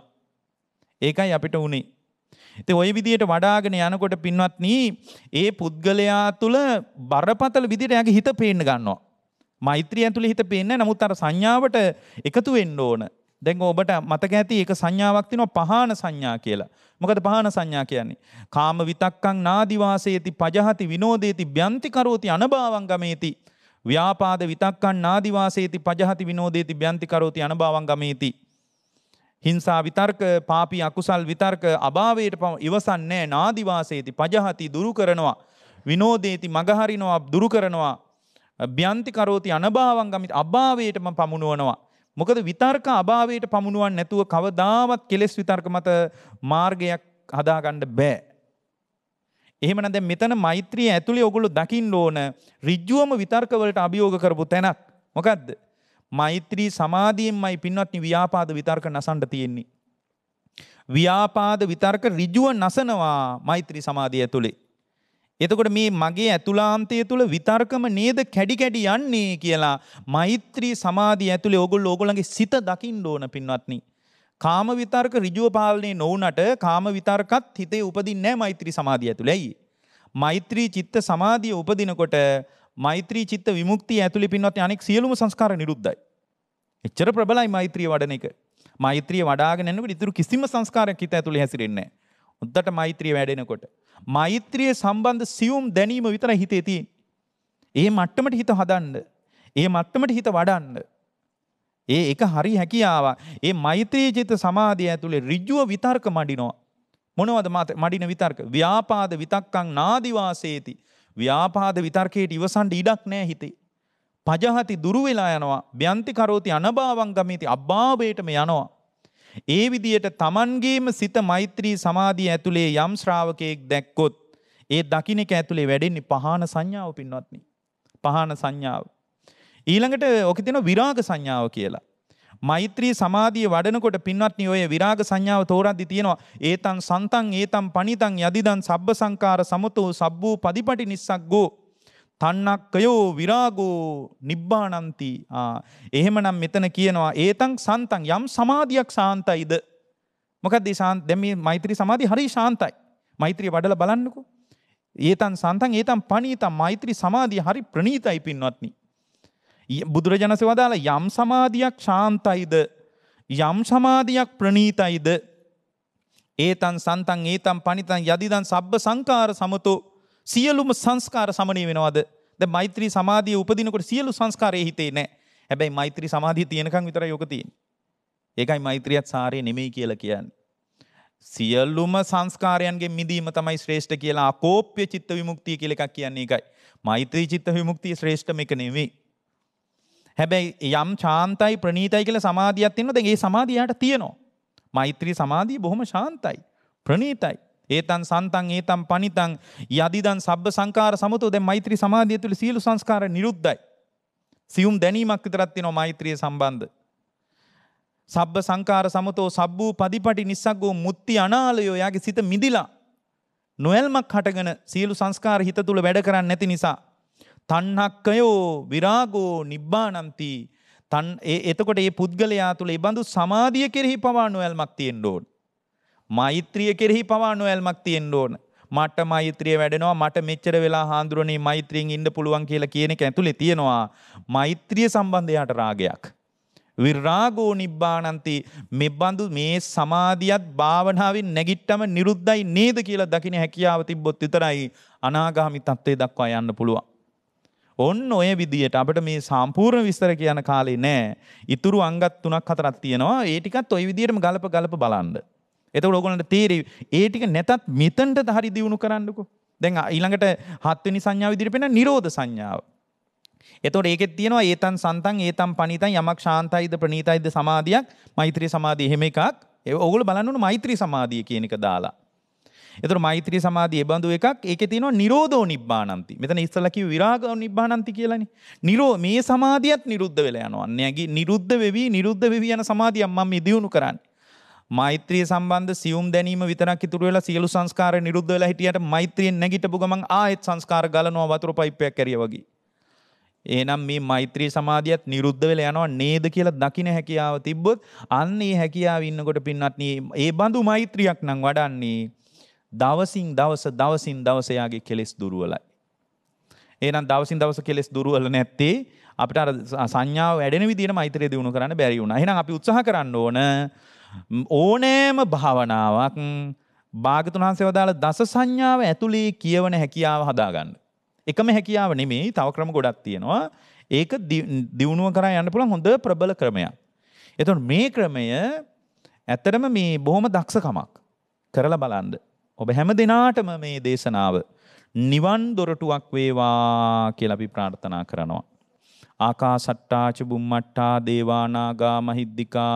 ඒකයි අපිට උනේ. ඉතින් ওই විදියට වඩාගෙන යනකොට පින්වත්නි ඒ පුද්ගලයා තුල බරපතල විදියට එයාගේ හිත පේන්න ගන්නවා. මෛත්‍රිය ඇතුළේ හිත පේන්නේ නමුත් අර සංඥාවට එකතු වෙන්න ඕන. දැන් ඔබට මතක ඇති ඒක සංඥාවක් තියෙනවා පහාන සංඥා කියලා. මොකද පහාන සංඥා කියන්නේ? කාම විතක්කං නාදිවාසේති පජහති විනෝදේති බ්‍යන්ති කරෝති අනභාවං ගමේති. ව්‍යාපාද විතක්කං නාදිවාසේති පජහති විනෝදේති බ්‍යන්ති කරෝති අනභාවං ගමේති. හිංසා විතර්ක පාපී අකුසල් විතර්ක අභාවයට ඉවසන්නේ නාදිවාසේති පජහති දුරු කරනවා. විනෝදේති මගහරිනවා දුරු කරනවා භ්‍යන්තිකරෝති අනභාවන් ගමිත අභාවයටම පමුණුවනවා. මොකද විතර්ක අභාවයට පමුණුවන් නැතුව කවදාවත් කෙලෙස් විතර්ක මත මාර්ගයක් හදාගණ්ඩ බෑ. එහෙමන දැ මෙතන මෛත්‍රී ඇතුළේ ඔගොලු දකිින් ඕන රිජ්ජුවම විතර්කවලට අභියෝග කරපු තැනක්. මොකක්ද. මෛත්‍රී සමාධීෙන්මයි පින්වත්නි ව්‍යාපාද විතර්ක නසන්ට තියෙන්නේ. ව්‍යාපාද විතර්ක රිජුව නසනවා මෛත්‍රී සමාධිය ඇතුළේ. එතකොට මේ මගේ ඇතුලාන්තය තුළ විතර්කම නේද කැඩි කැඩි යන්නේ කියලා මෛත්‍රී සමාධිය ඇතුළේ ඕගොල්ලෝ ඕගොල්ලන්ගේ සිත දකින්න ඕන පින්වත්නි. කාම විතර්ක ඍජුව පාලනය නොවුනට කාම විතර්කත් හිතේ උපදින්නේ නැහැ මෛත්‍රී සමාධිය ඇතුළේ. ඇයි? මෛත්‍රී චිත්ත සමාධිය උපදිනකොට මෛත්‍රී චිත්ත විමුක්තිය ඇතුළේ පින්වත්නි අනෙක් සියලුම සංස්කාර නිරුද්ධයි. එච්චර ප්‍රබලයි මෛත්‍රිය වඩන එක. මෛත්‍රිය වඩාගෙන යනකොට ඉතුරු කිසිම සංස්කාරයක් හිත ඇතුළේ හැසිරෙන්නේ නැහැ. හොද්දට මෛත්‍රිය වැඩෙනකොට මෛත්‍රිය සම්බන්ධ සියුම් දැනීම විතර හිතේ තියෙන. ඒ මට්ටමට හිත හදන්න. ඒ මට්ටමට හිත වඩන්න. ඒ එක හරි හැකියාව. ඒ මෛත්‍රී චිත සමාධිය ඇතුලේ ඍජුව විතර්ක මඩිනවා. මොනවද මඩින විතර්ක? ව්‍යාපාද විතක්කං නාදිවාසේති. ව්‍යාපාද විතර්කයට ඉවසන්න ඉඩක් නැහැ හිතේ. පජහති දුරු වෙලා යනවා. ව්‍යන්ති කරෝති අනභාවං ගමේති අබ්බාවේටම යනවා. ඒ විදියට Tamangeම සිත මෛත්‍රී සමාධිය ඇතුලේ යම් ශ්‍රාවකයෙක් දැක්කොත් ඒ දකින්නක ඇතුලේ වැඩෙන්නේ පහාන සංඥාව පින්වත්නි. පහාන සංඥාව. ඊළඟට ඔක තියෙන විරාග සංඥාව කියලා. මෛත්‍රී සමාධිය වඩනකොට පින්වත්නි ඔය විරාග සංඥාව තෝරද්දි තියෙනවා ඒතං සන්තං ඒතං පණිතං යදිදං සබ්බ සංකාර සමතෝ සබ්බූ පදිපටි නිස්සග්ගෝ තන්නක්කයෝ විරාගෝ නිබ්බානන්ති එහෙමනම් මෙතන කියනවා ඒතන් සන්තන් යම් සමාධියක් සාන්තයිද මොකද සාන් දැම මෛත්‍රී සමාධි හරි ශාන්තයි මෛත්‍රී වඩල බලන්නකු ඒතන් සන්තන් ඒතන් පනීතම් මෛත්‍රී සමාධී හරි ප්‍රනීතයි පින්වත්නි බුදුරජණස වදාළ යම් සමාධියක් ශාන්තයිද යම් සමාධියක් ප්‍රනීතයිද ඒතන් සන්තන් ඒතම් පනිතන් යදිදන් සබ්බ සංකාර සමතෝ සියලුම සංස්කාර සමනය වෙනවද ද මෛත්‍රී සමාධිය උපදිනකොට සියලු සංස්කාරය හිතේ නෑ හැබැයි මෛත්‍රී සමාධිය තියෙනකං විතර යොකතියෙන්. ඒකයි මෛත්‍රියත් සාරය නෙමෙයි කියල කියන්න. සියල්ලුම සංස්කාරයන්ගේ මිදීම තමයි ශ්‍රේෂ්ඨ කියලා අකෝප්‍ය චිත්ත විමුක්තිය කියල එකක් කියන්නේ එකයි. මෛත්‍රී චිත්ත විමුක්තිය ශ්‍රේෂ්ඨම එක නෙවෙයි. හැබැයි යම් ශාන්තයි ප්‍රනීතයි කියලා සමාධියක් තියෙනවා. දැන් ඒ සමාධිය යාට තියෙනවා. මෛත්‍රී සමාධිය බොහොම ශාන්තයි. ප්‍රනීතයි. ඒතන් සන්තන් ඒතම් පනිතන් යදිදන් සබ්බ සංකාර සමතෝ දැන් මෛත්‍රී සමාධිය තුළ සියලු සංස්කාර නිරුද්ධයි. සියුම් දැනීමක් විතරක් තියෙනවා මෛත්‍රිය සම්බන්ධ. සබ්බ සංකාර සමතෝ සබ්බූ පදිපටි නිස්සග්ගෝ මුත්‍ති අනාලයෝ යාගේ සිත මිදිලා නොයල්මක් හටගෙන සියලු සංස්කාර හිත තුළ වැඩ කරන්නේ නැති නිසා තණ්හක්කයෝ විරාගෝ නිබ්බානන්ති තන් එතකොට මේ පුද්ගලයා තුළ ඒ බඳු සමාධිය කෙරෙහි පවා නොයල්මක් තියෙන්න ඕනේ. මෛත්‍රිය කෙරෙහි පවා නොඇල්මක් තියෙන්න ඕන. මට මෛත්‍රිය වැඩෙනවා මට මෙච්චර වෙලා හාමුදුරනේ මෛත්‍රියෙන් ඉන්න පුළුවන් කියලා කියන එක ඇතුලේ තියෙනවා මෛත්‍රිය සම්බන්ධයට රාගයක්. විරාගෝ නිබ්බානන්ති මෙබඳු මේ සමාධියත් භාවනාවෙන් නැගිට්ටම නිරුද්ධයි නේද කියලා දකින හැකියාව තිබ්බොත් විතරයි අනාගාමි තත්ත්වයට දක්වා යන්න පුළුවන්. ඔන්න ඔය විදියට අපිට මේ සම්පූර්ණ විස්තර කියන කාලේ නෑ. ඉතුරු අංගත් 3ක් 4ක් තියෙනවා. ඒ ටිකත් ওই විදියටම ගලප ගලප බලන්න. එතකොට ඕගොල්ලන්ට තේරෙයි ඒ ටික නැතත් මෙතනට හරි දියුණු කරන්නකෝ. දැන් ඊළඟට හත්වෙනි සංඥාව විදිහට පෙන්න නිරෝධ සංඥාව. එතකොට ඒකෙත් තියෙනවා ඒතන් සන්තන් ඒතන් පණිතන් යමක් ශාන්තයිද ප්‍රණීතයිද සමාධියක් මෛත්‍රී සමාධිය එහෙම එකක්. ඒ ඕගොල්ලෝ බලන්න ඕන මෛත්‍රී සමාධිය කියන එක දාලා. එතකොට මෛත්‍රී සමාධිය බඳු එකක් ඒකේ තියෙනවා නිරෝධෝ නිබ්බානන්ති. මෙතන ඉස්සලා කිව්ව විරාගෝ නිබ්බානන්ති කියලානේ. නිරෝ මේ සමාධියත් නිරුද්ධ වෙලා යනවා. නැගි නිරුද්ධ වෙවි නිරුද්ධ වෙවි යන සමාධියක් මම මේ දියුණු කරන්නේ. මෛත්‍රිය සම්බන්ධ සියුම් දැනීම විතරක් ඉතුරු වෙලා සියලු සංස්කාර නිරුද්ධ වෙලා හිටියට මෛත්‍රියෙන් නැගිටපු ගමන් ආයෙත් සංස්කාර ගලනවා වතුර පයිප්පයක් ඇරිය වගේ. එහෙනම් මේ මෛත්‍රී සමාධියත් නිරුද්ධ වෙලා යනවා නේද කියලා දකින්න හැකියාව තිබ්බොත් අන්න ඒ හැකියාව ඉන්නකොට පින්නත් ඒ බඳු මෛත්‍රියක් නම් වඩන්නේ දවසින් දවස දවසින් දවස යාගේ කෙලෙස් දුරවලයි. එහෙනම් දවසින් දවස කෙලෙස් දුරවල නැත්තේ අපිට අර සංඥාව වැඩෙන විදිහට මෛත්‍රිය දිනු කරන්න බැරි වුණා. එහෙනම් අපි උත්සාහ කරන්න ඕන ඕනෑම භාවනාවක් භාගතුන් වහන්සේ වදාළ දස සංඥාව ඇතුළේ කියවන හැකියාව හදාගන්න. එකම හැකියාව නෙමෙයි තව ක්‍රම ගොඩක් තියෙනවා. ඒක දියුණුව කරා යන්න පුළුවන් හොඳ ප්‍රබල ක්‍රමයක්. එතකොට මේ ක්‍රමය ඇත්තටම මේ බොහොම දක්ෂකමක් කරලා බලන්න. ඔබ හැම දිනාටම මේ දේශනාව නිවන් දොරටුවක් වේවා කියලා අපි ප්‍රාර්ථනා කරනවා. ආකාසට්ටාච බුම්මට්ටා දේවානාගා මහිද්దికා